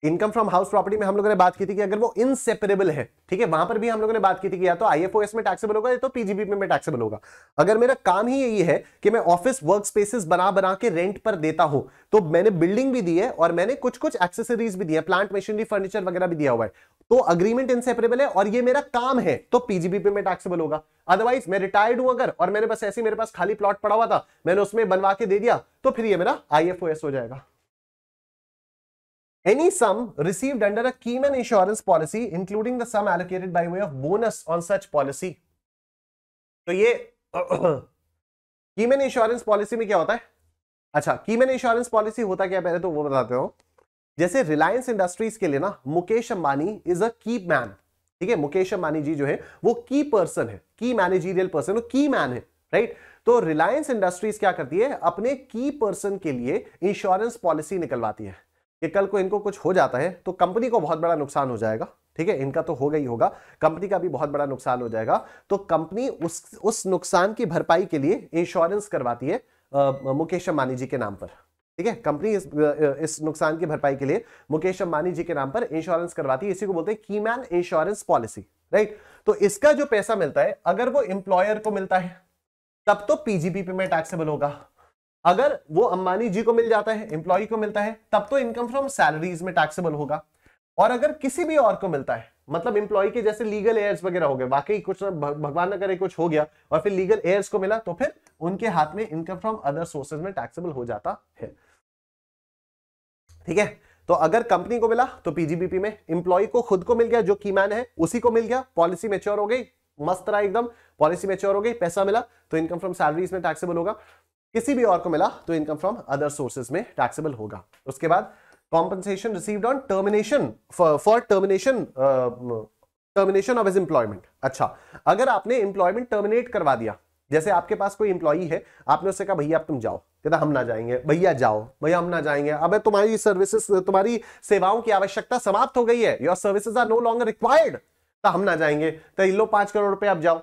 इनकम फ्रॉम हाउस प्रॉपर्टी में हम लोगों ने बात की थी कि अगर वो इनसेपरेबल है ठीक है वहां पर भी हम लोगों ने बात की थी कि या तो आईएफओएस में टैक्सेबल होगा या तो पीजीबी में टैक्सेबल होगा अगर मेरा काम ही यही है कि मैं ऑफिस वर्क स्पेसिस बना बना के रेंट पर देता हूं तो मैंने बिल्डिंग भी दी है और मैंने कुछ कुछ एक्सेसरीज भी दिया प्लांट मशीनरी फर्नीचर वगैरह भी दिया हुआ है तो अग्रीमेंट इनसेपरेबल है और ये मेरा काम है तो पीजीबी पे मैं टैक्सेबल होगा अदरवाइज मैं रिटायर्ड हूं अगर और मेरे पास ऐसे मेरे पास खाली प्लॉट पड़ा हुआ था मैंने उसमें बनवा के दे दिया तो फिर ये मेरा एस हो जाएगा Any sum received under a Keenan insurance policy, including the sum allocated by way of bonus on such policy. तो ये कीमेन इंश्योरेंस पॉलिसी में क्या होता है अच्छा कीमेन इंश्योरेंस पॉलिसी होता क्या पहले तो वो बताते हो जैसे रिलायंस इंडस्ट्रीज के लिए ना मुकेश अंबानी इज अ की मैन ठीक है मुकेश अंबानी जी जो है वो की पर्सन है की मैनेजीरियल पर्सन वो की मैन है राइट तो रिलायंस इंडस्ट्रीज क्या करती है अपने की पर्सन के लिए इंश्योरेंस पॉलिसी निकलवाती है कि कल को इनको कुछ हो जाता है तो कंपनी को बहुत बड़ा नुकसान हो जाएगा ठीक है इनका तो होगा ही होगा कंपनी का भी बहुत बड़ा नुकसान हो जाएगा तो कंपनी उस उस नुकसान की भरपाई के लिए इंश्योरेंस करवाती है आ, मुकेश अंबानी जी के नाम पर ठीक है कंपनी इस, इस नुकसान की भरपाई के लिए मुकेश अंबानी जी के नाम पर इंश्योरेंस करवाती है इसी को बोलते हैं कीमैन इंश्योरेंस पॉलिसी राइट तो इसका जो पैसा मिलता है अगर वो इंप्लॉयर को मिलता है तब तो पीजीबीपी में टैक्सेबल होगा अगर वो अंबानी जी को मिल जाता है एम्प्लॉय को मिलता है तब तो इनकम फ्रॉम सैलरीज में टैक्सेबल होगा और अगर किसी भी और को मिलता है मतलब इंप्लॉय के जैसे लीगल एयर्स वगैरह हो गए वाकई कुछ भगवान ना करे कुछ हो गया और फिर लीगल एयर्स को मिला तो फिर उनके हाथ में इनकम फ्रॉम अदर सोर्सेज में टैक्सेबल हो जाता है ठीक है तो अगर कंपनी को मिला तो पीजीबीपी में इंप्लॉय को खुद को मिल गया जो की मैन है उसी को मिल गया पॉलिसी मेच्योर हो गई मस्त रहा एकदम पॉलिसी मेच्योर हो गई पैसा मिला तो इनकम फ्रॉम सैलरीज में टैक्सेबल होगा किसी भी और को मिला तो इनकम फ्रॉम अदर सोर्सेज में टैक्सेबल होगा उसके बाद compensation received on termination for termination termination of his employment अच्छा अगर आपने एम्प्लॉयमेंट टर्मिनेट करवा दिया जैसे आपके पास कोई इंप्लॉई है आपने उससे कहा भैया आप तुम जाओ कहता हम ना जाएंगे भैया जाओ भैया हम ना जाएंगे अब तुम्हारी सर्विसेज तुम्हारी सेवाओं की आवश्यकता समाप्त हो गई है your services are no longer required तो हम ना जाएंगे तो इन लो पांच करोड़ रुपए अब जाओ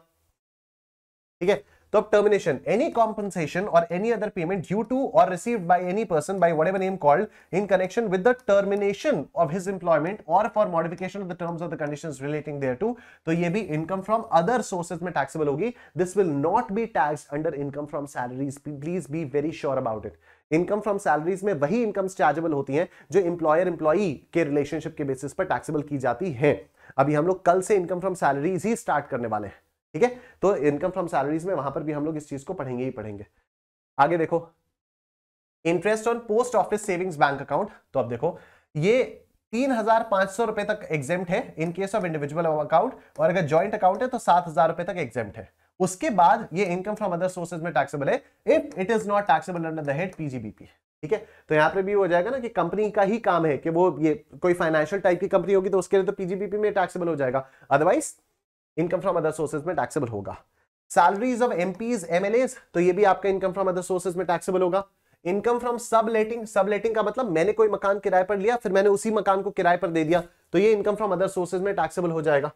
ठीक है तो अब टर्मिनेशन एनी कॉम्पनसेशन और any other payment due to और receive by any person by whatever name called in connection with the termination of his employment और for modification of the terms of the conditions relating to तो ये भी income from other sources में taxable होगी this will not be tax under income from salaries please be very sure about it income from salaries में वही income chargeable होती हैं जो इंप्लॉयर इंप्लॉई के रिलेशनशिप के बेसिस पर टैक्सेबल की जाती है अभी हम लोग कल से इनकम फ्रॉम सैलरीज ही स्टार्ट करने वाले हैं ठीक है तो इनकम फ्रॉम सैलरीज में वहां पर भी हम लोग इस चीज को पढ़ेंगे ही पढ़ेंगे आगे देखो interest on post office savings bank account तो अब देखो ये तीन हजार पांच सौ रुपए तक एग्जेम्ट है in case of individual account और अगर ज्वाइंट अकाउंट है तो सात हजार रुपए तक एग्जेम्ट है उसके बाद ये इनकम फ्रॉम अदर सोर्सेज में टैक्सेबल है if it is not taxable under the head PGBP ठीक है तो यहां पे भी हो जाएगा ना कि कंपनी का ही काम है कि वो ये कोई फाइनेंशियल टाइप की कंपनी होगी तो उसके लिए तो पीजीबीपी में टैक्सेबल हो जाएगा otherwise income from other sources में टैक्सेबल होगा सैलरीज ऑफ एम पीज तो ये भी आपका इनकम फ्रॉम अदर सोर्सेज में टैक्सेबल होगा इनकम फ्रॉम सब लेटिंग सब लेटिंग का मतलब मैंने कोई मकान किराए पर लिया फिर मैंने उसी मकान को किराए पर दे दिया तो ये इनकम फ्रॉम अदर सोर्सेज में टैक्सेबल हो जाएगा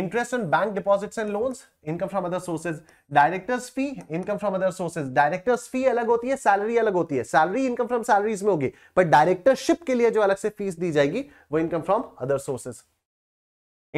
interest on bank deposits and loans income from other sources directors fee income from other sources directors fee अलग होती है सैलरी अलग होती है सैलरी इनकम फ्रॉम सैलरीज में होगी पर डायरेक्टरशिप के लिए जो अलग से फीस दी जाएगी वो income from other sources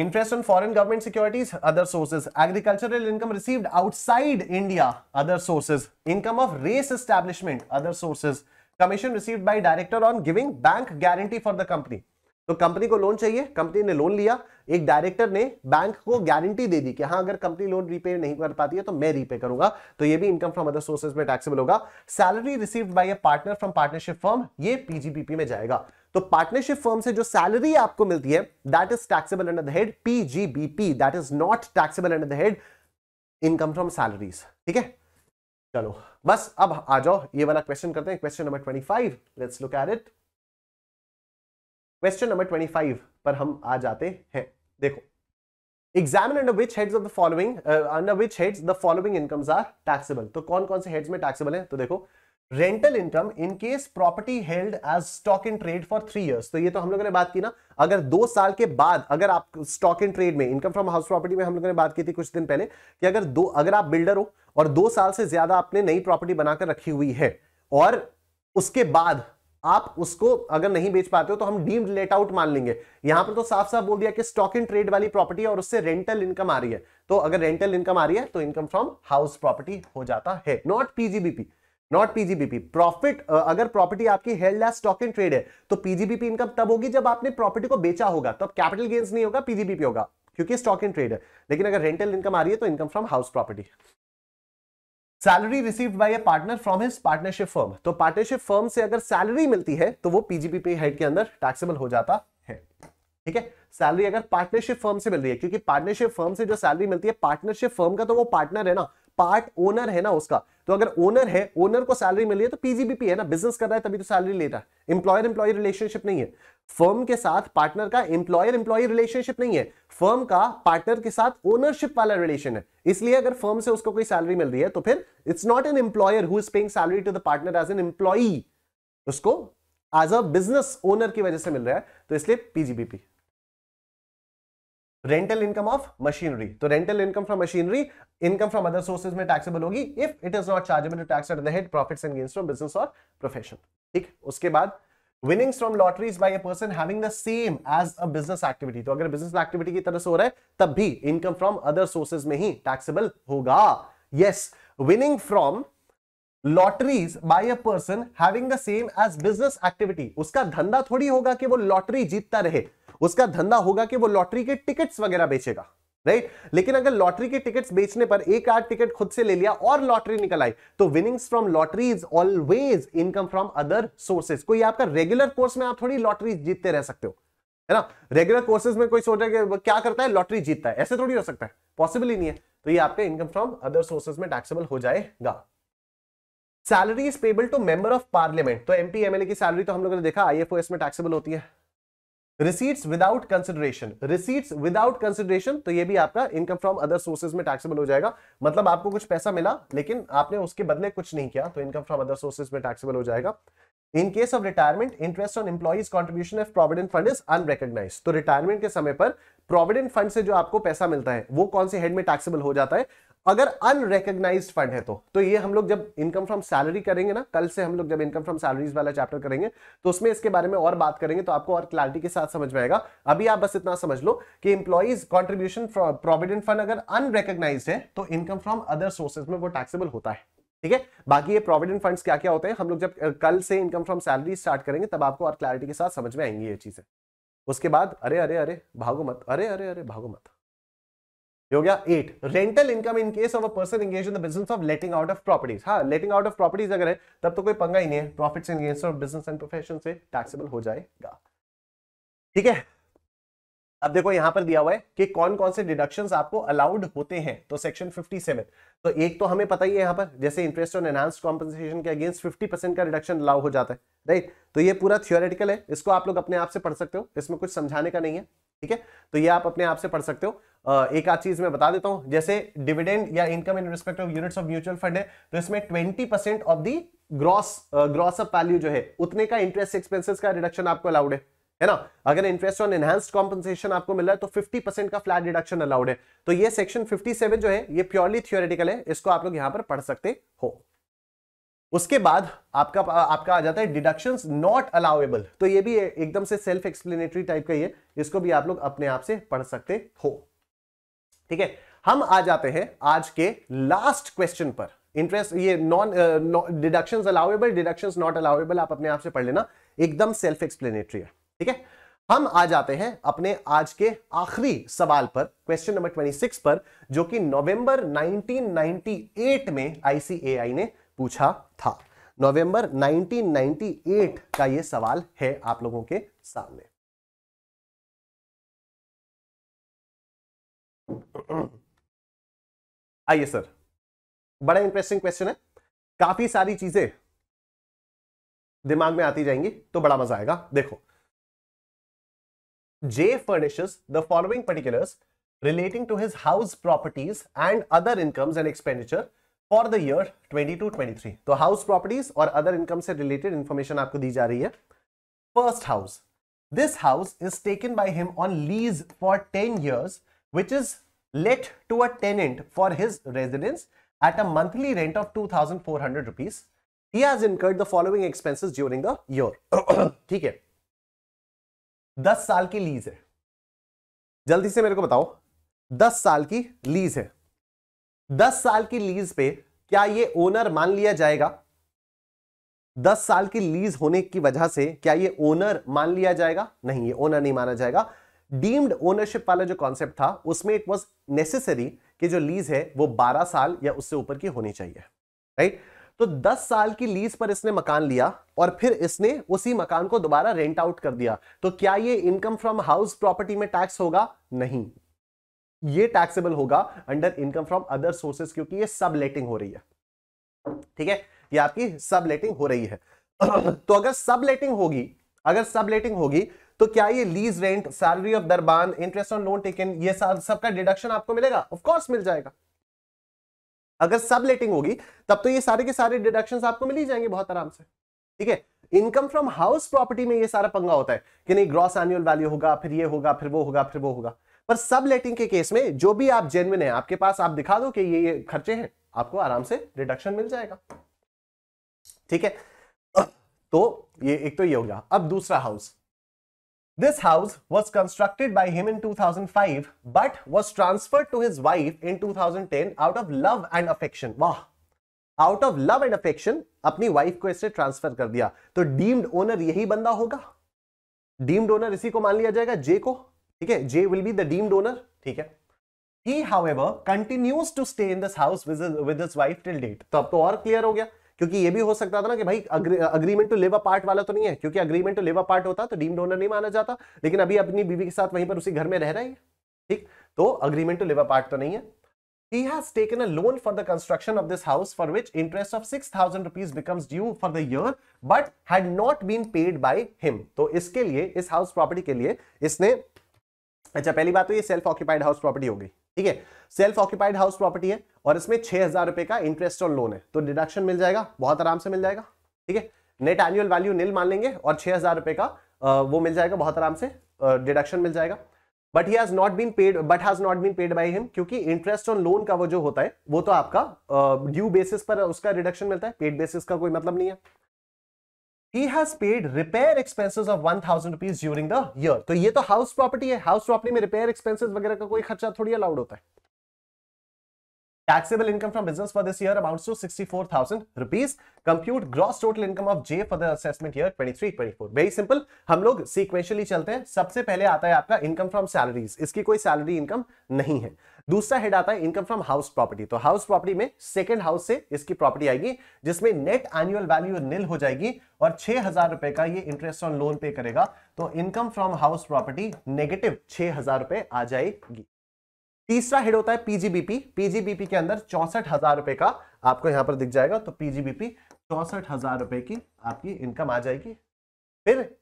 Interest on foreign government securities, other sources. Agricultural income received outside India, other sources. Income of race establishment, other sources. Commission received by director on giving bank guarantee for the company. तो company को loan चाहिए company ने loan लिया एक director ने bank को guarantee दे दी कि हाँ अगर कंपनी लोन रीपे नहीं कर पाती है तो मैं रीपे करूंगा तो ये भी इनकम फ्रॉम अदर सोर्सेज में टैक्सेबल होगा salary receive by a partner from partnership firm ये पीजीपीपी में जाएगा तो पार्टनरशिप फर्म से जो सैलरी आपको मिलती है that is taxable under the head PGBP that is not taxable under the head income from salaries ठीक है चलो बस अब आ जाओ ये वाला क्वेश्चन करते हैं question number twenty five let's look at it question number 25 पर हम आ जाते हैं देखो examine under which heads of the following under which heads the following incomes are taxable तो कौन कौन से हेड्स में टैक्सेबल है तो देखो rental income in case property held as stock in trade for three years तो ये तो हम लोगों ने बात की ना अगर दो साल के बाद अगर आप स्टॉक इन ट्रेड में इनकम फ्रॉम हाउस प्रॉपर्टी में हम लोगों ने बात की थी कुछ दिन पहले कि अगर दो अगर आप बिल्डर हो और दो साल से ज्यादा आपने नई प्रॉपर्टी बनाकर रखी हुई है और उसके बाद आप उसको अगर नहीं बेच पाते हो तो हम डीम्ड लेट आउट मान लेंगे यहां पर तो साफ साफ बोल दिया कि स्टॉक इन ट्रेड वाली प्रॉपर्टी और उससे रेंटल इनकम आ रही है तो अगर रेंटल इनकम आ रही है तो इनकम फ्रॉम हाउस प्रॉपर्टी हो जाता है not PGBP not PGBP profit अगर प्रॉपर्टी आपकी हेल्ड या स्टॉक इन ट्रेड है तो पीजीबीपी इनकम तब होगी जब आपने प्रॉपर्टी को बेचा होगा तब कैपिटल गेन्स नहीं होगा पीजीबीपी होगा क्योंकि स्टॉक इन ट्रेड है लेकिन अगर रेंटल इनकम आ रही है तो income from house property salary receive by a partner from his partnership firm तो पार्टनरशिप फर्म से अगर सैलरी मिलती है तो वो पीजीपी पे हेड के अंदर टैक्सेबल हो जाता है ठीक है सैलरी अगर पार्टनरशिप फर्म से मिल रही है क्योंकि पार्टनरशिप फर्म से जो सैलरी मिलती है पार्टनरशिप फर्म का तो वो पार्टनर है ना पार्ट ओनर है ना उसका तो अगर ओनर है ओनर को सैलरी मिली है तो पीजीबीपी है ना बिजनेस कर रहा है तभी तो सैलरी ले रहा है इंप्लॉयर इंप्लॉयर रिलेशनशिप नहीं है फर्म के साथ पार्टनर का एम्प्लॉयर एम्प्लॉय रिलेशनशिप नहीं है फर्म का पार्टनर के साथ ओनरशिप वाला रिलेशन है इसलिए अगर फर्म से उसको कोई सैलरी मिल रही है तो फिर it's not an employer who is paying salary to the partner as an employee उसको एज अ बिजनेस ओनर की वजह से मिल रहा है तो इसलिए PGBP rental income of machinery तो rental income from machinery income from other sources में टैक्सेबल होगी if it is not chargeable to tax at the head profits and gains from business और प्रोफेशन ठीक उसके बाद winnings from lotteries by a person having the same as a business activity तो अगर business activity की तरह से हो रहा है तब भी इनकम फ्रॉम अदर सोर्सेज में ही टैक्सेबल होगा yes winning from lotteries by a person having the same as business activity उसका धंधा थोड़ी होगा कि वो लॉटरी जीतता रहे उसका धंधा होगा कि वो लॉटरी के टिकट्स वगैरह बेचेगा राइट लेकिन अगर लॉटरी के टिकट्स बेचने पर एक आध टिकट खुद से ले लिया और लॉटरी निकल आई तो winnings from lottery is always income from other sources कोई आपका रेगुलर कोर्स में आप थोड़ी लॉटरी जीतते रह सकते हो है ना रेगुलर कोर्सेज में कोई सोच रहा है क्या करता है लॉटरी जीतता है ऐसे थोड़ी हो सकता है पॉसिबल ही नहीं है तो ये आपका इनकम फ्रॉम अदर सोर्सेज में टैक्सेबल हो जाएगा salary is payable to member of parliament तो एमपी एमएलए की सैलरी तो हम लोगों ने देखा आईएफओएस में टैक्सेबल होती है receipts without consideration receipts without consideration तो ये भी आपका इनकम फ्रॉम अदर सोर्सेज में टैक्सेबल हो जाएगा मतलब आपको कुछ पैसा मिला लेकिन आपने उसके बदले कुछ नहीं किया तो इनकम फ्रॉम अदर सोर्सेज में टैक्सेबल हो जाएगा in case of retirement interest on employees contribution of provident fund is unrecognised तो रिटायरमेंट के समय पर प्रोविडेंट फंड से जो आपको पैसा मिलता है वो कौन से हेड में टैक्सेबल हो जाता है अगर अनरिकग्नाइज फंड है तो तो ये हम लोग जब इनकम फ्रॉम सैलरी करेंगे ना कल से हम लोग जब इनकम फ्रॉम सैलरीज वाला चैप्टर करेंगे तो उसमें इसके बारे में और बात करेंगे तो आपको और क्लैरिटी के साथ समझ में आएगा अभी आप बस इतना समझ लो कि इंप्लॉइज कॉन्ट्रीब्यूशन प्रोविडेंट फंड अगर अनरिकग्नाइज है तो इनकम फ्रॉम अदर सोर्सेज में वो टैक्सेबल होता है ठीक है बाकी ये प्रोविडेंट फंड क्या क्या होते हैं हम लोग जब कल से इनकम फ्रॉम सैलरी स्टार्ट करेंगे तब आपको और क्लैरिटी के साथ समझ में आएंगी ये चीजें उसके बाद अरे अरे अरे भागो मत अरे अरे अरे भागो मत हो गया at rental income in case of a person engage in the business of letting out of properties हाँ लेटिंग आउट ऑफ प्रॉपर्टीज अगर है तब तो कोई पंगा ही नहीं है profit in gains of business and profession से टैक्सेबल हो जाएगा ठीक है अब देखो यहां पर दिया हुआ है कि कौन कौन से डिडक्शन आपको अलाउड होते हैं तो सेक्शन 57 तो एक तो हमें पता ही है यहां पर जैसे इंटरेस्ट ऑन एनहांस कॉम्पनसेशन के अगेंस्ट 50 परसेंट का रिडक्शन अलाउ हो जाता है राइट तो ये पूरा थियोरेटिकल है इसको आप लोग अपने आप से पढ़ सकते हो इसमें कुछ समझाने का नहीं है ठीक है तो ये आप अपने आप से पढ़ सकते हो एक आध चीज मैं बता देता हूं जैसे डिविडेंड या income in respect of units of mutual fund है तो इसमें twenty percent of the gross gross of value जो है उतने का इंटरेस्ट एक्सपेंसिस का रिडक्शन आपको अलाउड है है ना अगर इंटरेस्ट ऑन एनहांस्ड कॉम्पनसेशन आपको मिल रहा है तो 50 परसेंट का फ्लैट डिडक्शन अलाउड है तो ये सेक्शन 57 जो है ये प्योरली थियोरेटिकल है इसको आप लोग यहां पर पढ़ सकते हो उसके बाद आपका आपका आ जाता है डिडक्शन नॉट अलाउेबल तो ये भी एकदम से सेल्फ एक्सप्लेनेटरी टाइप का ही है इसको भी आप लोग अपने आप से पढ़ सकते हो ठीक है हम आ जाते हैं आज के लास्ट क्वेश्चन पर इंटरेस्ट ये non deduction allowable deduction not allowable आप अपने आप से पढ़ लेना एकदम सेल्फ एक्सप्लेनेटरी है ठीक है हम आ जाते हैं अपने आज के आखिरी सवाल पर क्वेश्चन नंबर 26 पर जो कि नवंबर 1998 में आईसीएआई ने पूछा था नवंबर 1998 का यह सवाल है आप लोगों के सामने आइए सर बड़ा इंटरेस्टिंग क्वेश्चन है काफी सारी चीजें दिमाग में आती जाएंगी तो बड़ा मजा आएगा देखो J furnishes the following particulars relating to his house properties and other incomes and expenditure for the year 22 23 तो हाउस प्रॉपर्टीज और अदर इनकम से रिलेटेड इंफॉर्मेशन आपको दी जा रही है first house this house is taken by him on lease for 10 years which is let to a tenant for his residence at a monthly rent of 2400 rupees he has incurred the following expenses during the year ठीक है 10 साल की lease है जल्दी से मेरे को बताओ 10 साल की लीज है दस साल की लीज पे क्या ये ओनर मान लिया जाएगा दस साल की लीज होने की वजह से क्या ये ओनर मान लिया जाएगा नहीं ये ओनर नहीं माना जाएगा डीम्ड ओनरशिप वाला जो कॉन्सेप्ट था उसमें इट वॉज नेसेसरी कि जो लीज है वो 12 साल या उससे ऊपर की होनी चाहिए राइट तो 10 साल की लीज पर इसने मकान लिया और फिर इसने उसी मकान को दोबारा रेंट आउट कर दिया तो क्या ये इनकम फ्रॉम हाउस प्रॉपर्टी में टैक्स होगा नहीं ये टैक्सेबल होगा under income from other sources क्योंकि ये सब लेटिंग हो रही है ठीक है ये आपकी सब लेटिंग हो रही है तो अगर सब लेटिंग होगी अगर सब लेटिंग होगी तो क्या ये लीज रेंट सैलरी ऑफ दरबान इंटरेस्ट ऑन लोन टेकन ये सबका डिडक्शन आपको मिलेगा ऑफकोर्स मिल जाएगा अगर सब लेटिंग होगी तब तो ये सारे के सारे डिडक्शन आपको मिल ही जाएंगे बहुत आराम से ठीक है इनकम फ्रॉम हाउस प्रॉपर्टी में ये सारा पंगा होता है कि नहीं ग्रॉस एनुअल वैल्यू होगा फिर ये होगा फिर वो होगा फिर वो होगा पर सब लेटिंग के केस में जो भी आप जेनविन है आपके पास आप दिखा दो कि ये ये खर्चे हैं आपको आराम से रिडक्शन मिल जाएगा ठीक है तो ये एक तो ये हो गया अब दूसरा house this house was constructed by him in two thousand five but was transfer to his wife in two thousand ten out of love and affection वाह out of love and affection अपनी wife को इससे transfer कर दिया तो deemed owner यही बंदा होगा डीम्ड ओनर इसी को मान लिया जाएगा जे को ठीक है J will be the deemed owner ठीक है He, however, continues to stay in this house with his, with his wife till date. तो अब तो और क्लियर हो गया क्योंकि ये भी हो सकता था ना कि भाई अग्रीमेंट टू लिव अपार्ट वाला तो नहीं है क्योंकि अग्रीमेंट टू लिव अपार्ट होता तो डीम्ड ओनर नहीं माना जाता लेकिन अभी अपनी बीवी के साथ वहीं पर उसी घर में रह रहा है ठीक तो अग्रीमेंट टू लिव अपार्ट तो नहीं है He has taken a loan for the construction of this house for which interest of six thousand rupees becomes due for the year but had not been paid by him. तो इसके लिए इस house property के लिए इसने अच्छा पहली बात तो ये सेल्फ ऑक्यूपाइड हाउस प्रॉपर्टी होगी ठीक है सेल्फ ऑक्यूपाइड हाउस प्रॉपर्टी है और इसमें छह हजार रुपए का इंटरेस्ट और लोन है तो डिडक्शन मिल जाएगा बहुत आराम से मिल जाएगा ठीक है नेट एनुअल वैल्यू नील मान लेंगे और छह हजार रुपए का वो मिल जाएगा बहुत आराम से डिडक्शन मिल जाएगा but he has not been paid but has not been paid by him क्योंकि इंटरेस्ट ऑन लोन का वो जो होता है वो तो आपका ड्यू बेसिस पर उसका रिडक्शन मिलता है पेड बेसिस का कोई मतलब नहीं है he has paid repair expenses of 1000 rupees during the year तो ये तो house property है house property में repair expenses वगैरह का कोई खर्चा थोड़ी allowed होता है Taxable income from business for this year amounts to 64,000 rupees. Compute gross total income of J for the assessment year 23-24. Very simple. हम लोग sequentially चलते हैं सबसे पहले आता है आपका income from salaries. इसकी कोई salary income नहीं है दूसरा हेड आता है इनकम फ्रॉम हाउस प्रॉपर्टी तो हाउस प्रॉपर्टी में सेकंड हाउस से इसकी प्रॉपर्टी आएगी जिसमें नेट एनुअल वैल्यू निल हो जाएगी और छह हजार रुपए का ये इंटरेस्ट ऑन लोन पे करेगा तो income from house property negative छह हजार रुपए आ जाएगी तीसरा हेड होता है पीजीबीपी पीजीबीपी के अंदर चौसठ हजार रुपए का आपको यहां पर दिख जाएगा तो पीजीबीपी चौसठ हजार रुपए की आपकी इनकम आ जाएगी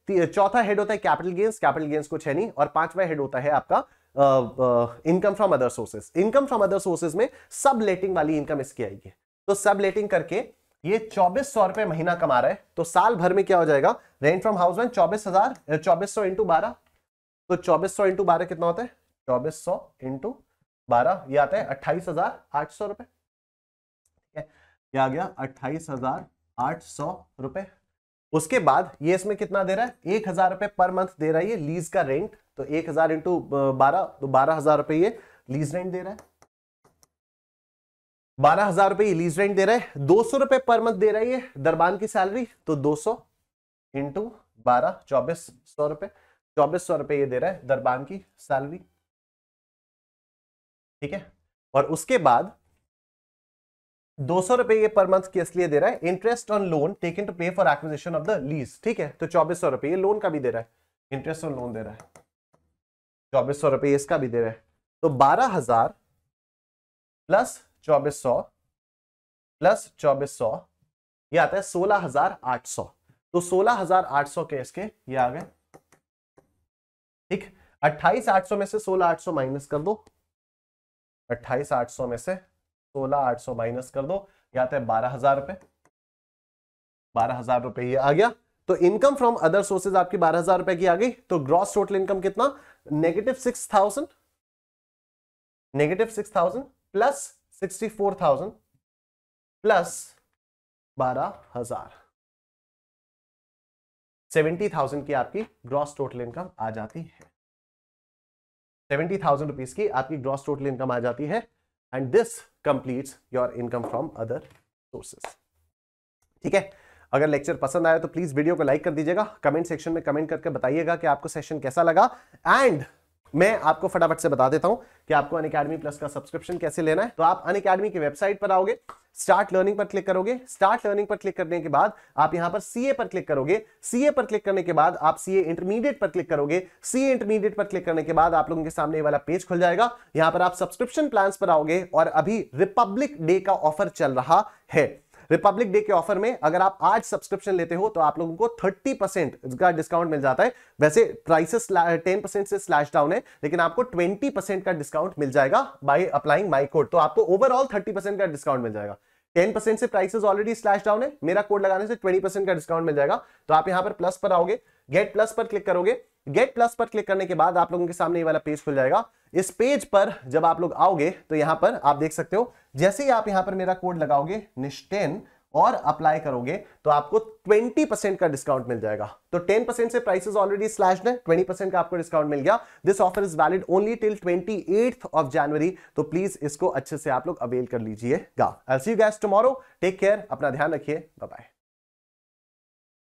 फिर चौथा हेड होता है कैपिटल गेंस कैपिटल गेंस कुछ है नहीं और पांचवा हेड होता है आपका income from other sources income from other sources में सब लेटिंग वाली इनकम इसकी आएगी तो सब लेटिंग करके ये चौबीस सौ रुपए महीना कमा रहा है तो साल भर में क्या हो जाएगा रेंट फ्रॉम हाउस में चौबीस हजार चौबीस सौ इंटू बारह तो चौबीस सौ इंटू बारह कितना होता है चौबीस सौ इंटू बारह ये आता है अट्ठाईस हजार आठ सौ रुपए ठीक है ये आ गया अट्ठाईस हजार आठ सौ रुपए उसके बाद ये इसमें कितना दे रहा है एक हजार रुपए पर मंथ दे रहा है ये लीज का रेंट तो एक हजार इंटू बारह तो बारह हजार रुपए ये लीज रेंट दे रहा है बारह हजार रुपए लीज रेंट दे रहा है दो सौ रुपए पर मंथ दे रहा है ये दरबान की सैलरी तो दो सौ इंटू बारह चौबीस सौ रुपए चौबीस सौ रुपए ये दे रहा है दरबान की सैलरी ठीक है और उसके बाद दो सौ रुपए पर मंथ किस लिए दे रहा है interest on loan taken to pay for acquisition of the lease ठीक है तो चौबीस सौ रुपए लोन का भी दे रहा है इंटरेस्ट ऑन लोन दे रहा है चौबीस सौ रुपए इसका भी दे रहा है तो बारह हजार प्लस चौबीस सौ प्लस चौबीस सौ यह आता है सोलह हजार आठ सौ तो सोलह हजार आठ सौ के इसके ये आ गए ठीक अट्ठाईस आठ सौ में से सोलह आठ सौ माइनस कर दो अट्ठाईस आठ सौ में से सोलह आठ सौ माइनस कर दो या तो बारह हजार रुपये बारह हजार रुपए ये आ गया तो इनकम फ्रॉम अदर सोर्सेज आपकी बारह हजार रुपए की आ गई तो ग्रॉस टोटल इनकम कितना negative six thousand negative six thousand plus sixty four thousand plus बारह हजार सेवेंटी थाउजेंड की आपकी ग्रॉस टोटल इनकम आ जाती है सेवेंटी थाउजेंड रुपीज की आपकी ग्रॉस टोटल इनकम आ जाती है and this complete your income from other sources ठीक है अगर लेक्चर पसंद आया तो प्लीज वीडियो को लाइक कर दीजिएगा कमेंट सेक्शन में कमेंट करके बताइएगा कि आपको सेशन कैसा लगा एंड मैं आपको फटाफट से बता देता हूं कि आपको अन प्लस का सब्सक्रिप्शन कैसे लेना है तो आप अन की वेबसाइट पर आओगे स्टार्ट लर्निंग पर क्लिक करोगे स्टार्ट लर्निंग पर क्लिक करने के बाद आप यहां पर सीए पर क्लिक करोगे सीए पर क्लिक करने के बाद आप सीए इंटरमीडिएट पर क्लिक करोगे सीए इंटरमीडिएट पर क्लिक करने के बाद आप लोगों के सामने वाला पेज खुल जाएगा यहां पर आप सब्सक्रिप्शन प्लान पर आओगे और अभी रिपब्लिक डे का ऑफर चल रहा है रिपब्लिक डे के ऑफर में अगर आप आज सब्सक्रिप्शन लेते हो तो आप लोगों को थर्टी परसेंट का डिस्काउंट मिल जाता है वैसे प्राइसेस टेन परसेंट से स्लैश डाउन है लेकिन आपको ट्वेंटी परसेंट का डिस्काउंट मिल जाएगा बाय अप्लाइंग माई कोड तो आपको ओवरऑल थर्टी परसेंट का डिस्काउंट मिल जाएगा टेन से प्राइसेस ऑलरेडी स्लैश डाउन है मेरा कोड लगाने से ट्वेंटी परसेंट का डिस्काउंट मिल जाएगा तो आप यहां पर प्लस पर आओगे गेट प्लस पर क्लिक करोगे गेट प्लस पर क्लिक करने के बाद आप लोगों के सामने ये वाला पेज खुल जाएगा इस पेज पर जब आप लोग आओगे तो यहां पर आप देख सकते हो जैसे ही आप यहां पर मेरा कोड लगाओगे निश्चेन और अप्लाई करोगे तो आपको 20% का डिस्काउंट मिल जाएगा तो 10% से प्राइसेस ऑलरेडी स्लैश है 20% का आपको डिस्काउंट मिल गया this offer is valid only till 28th of January तो प्लीज इसको अच्छे से आप लोग अवेल कर लीजिएगा गैस टेक केयर अपना ध्यान रखिए बाय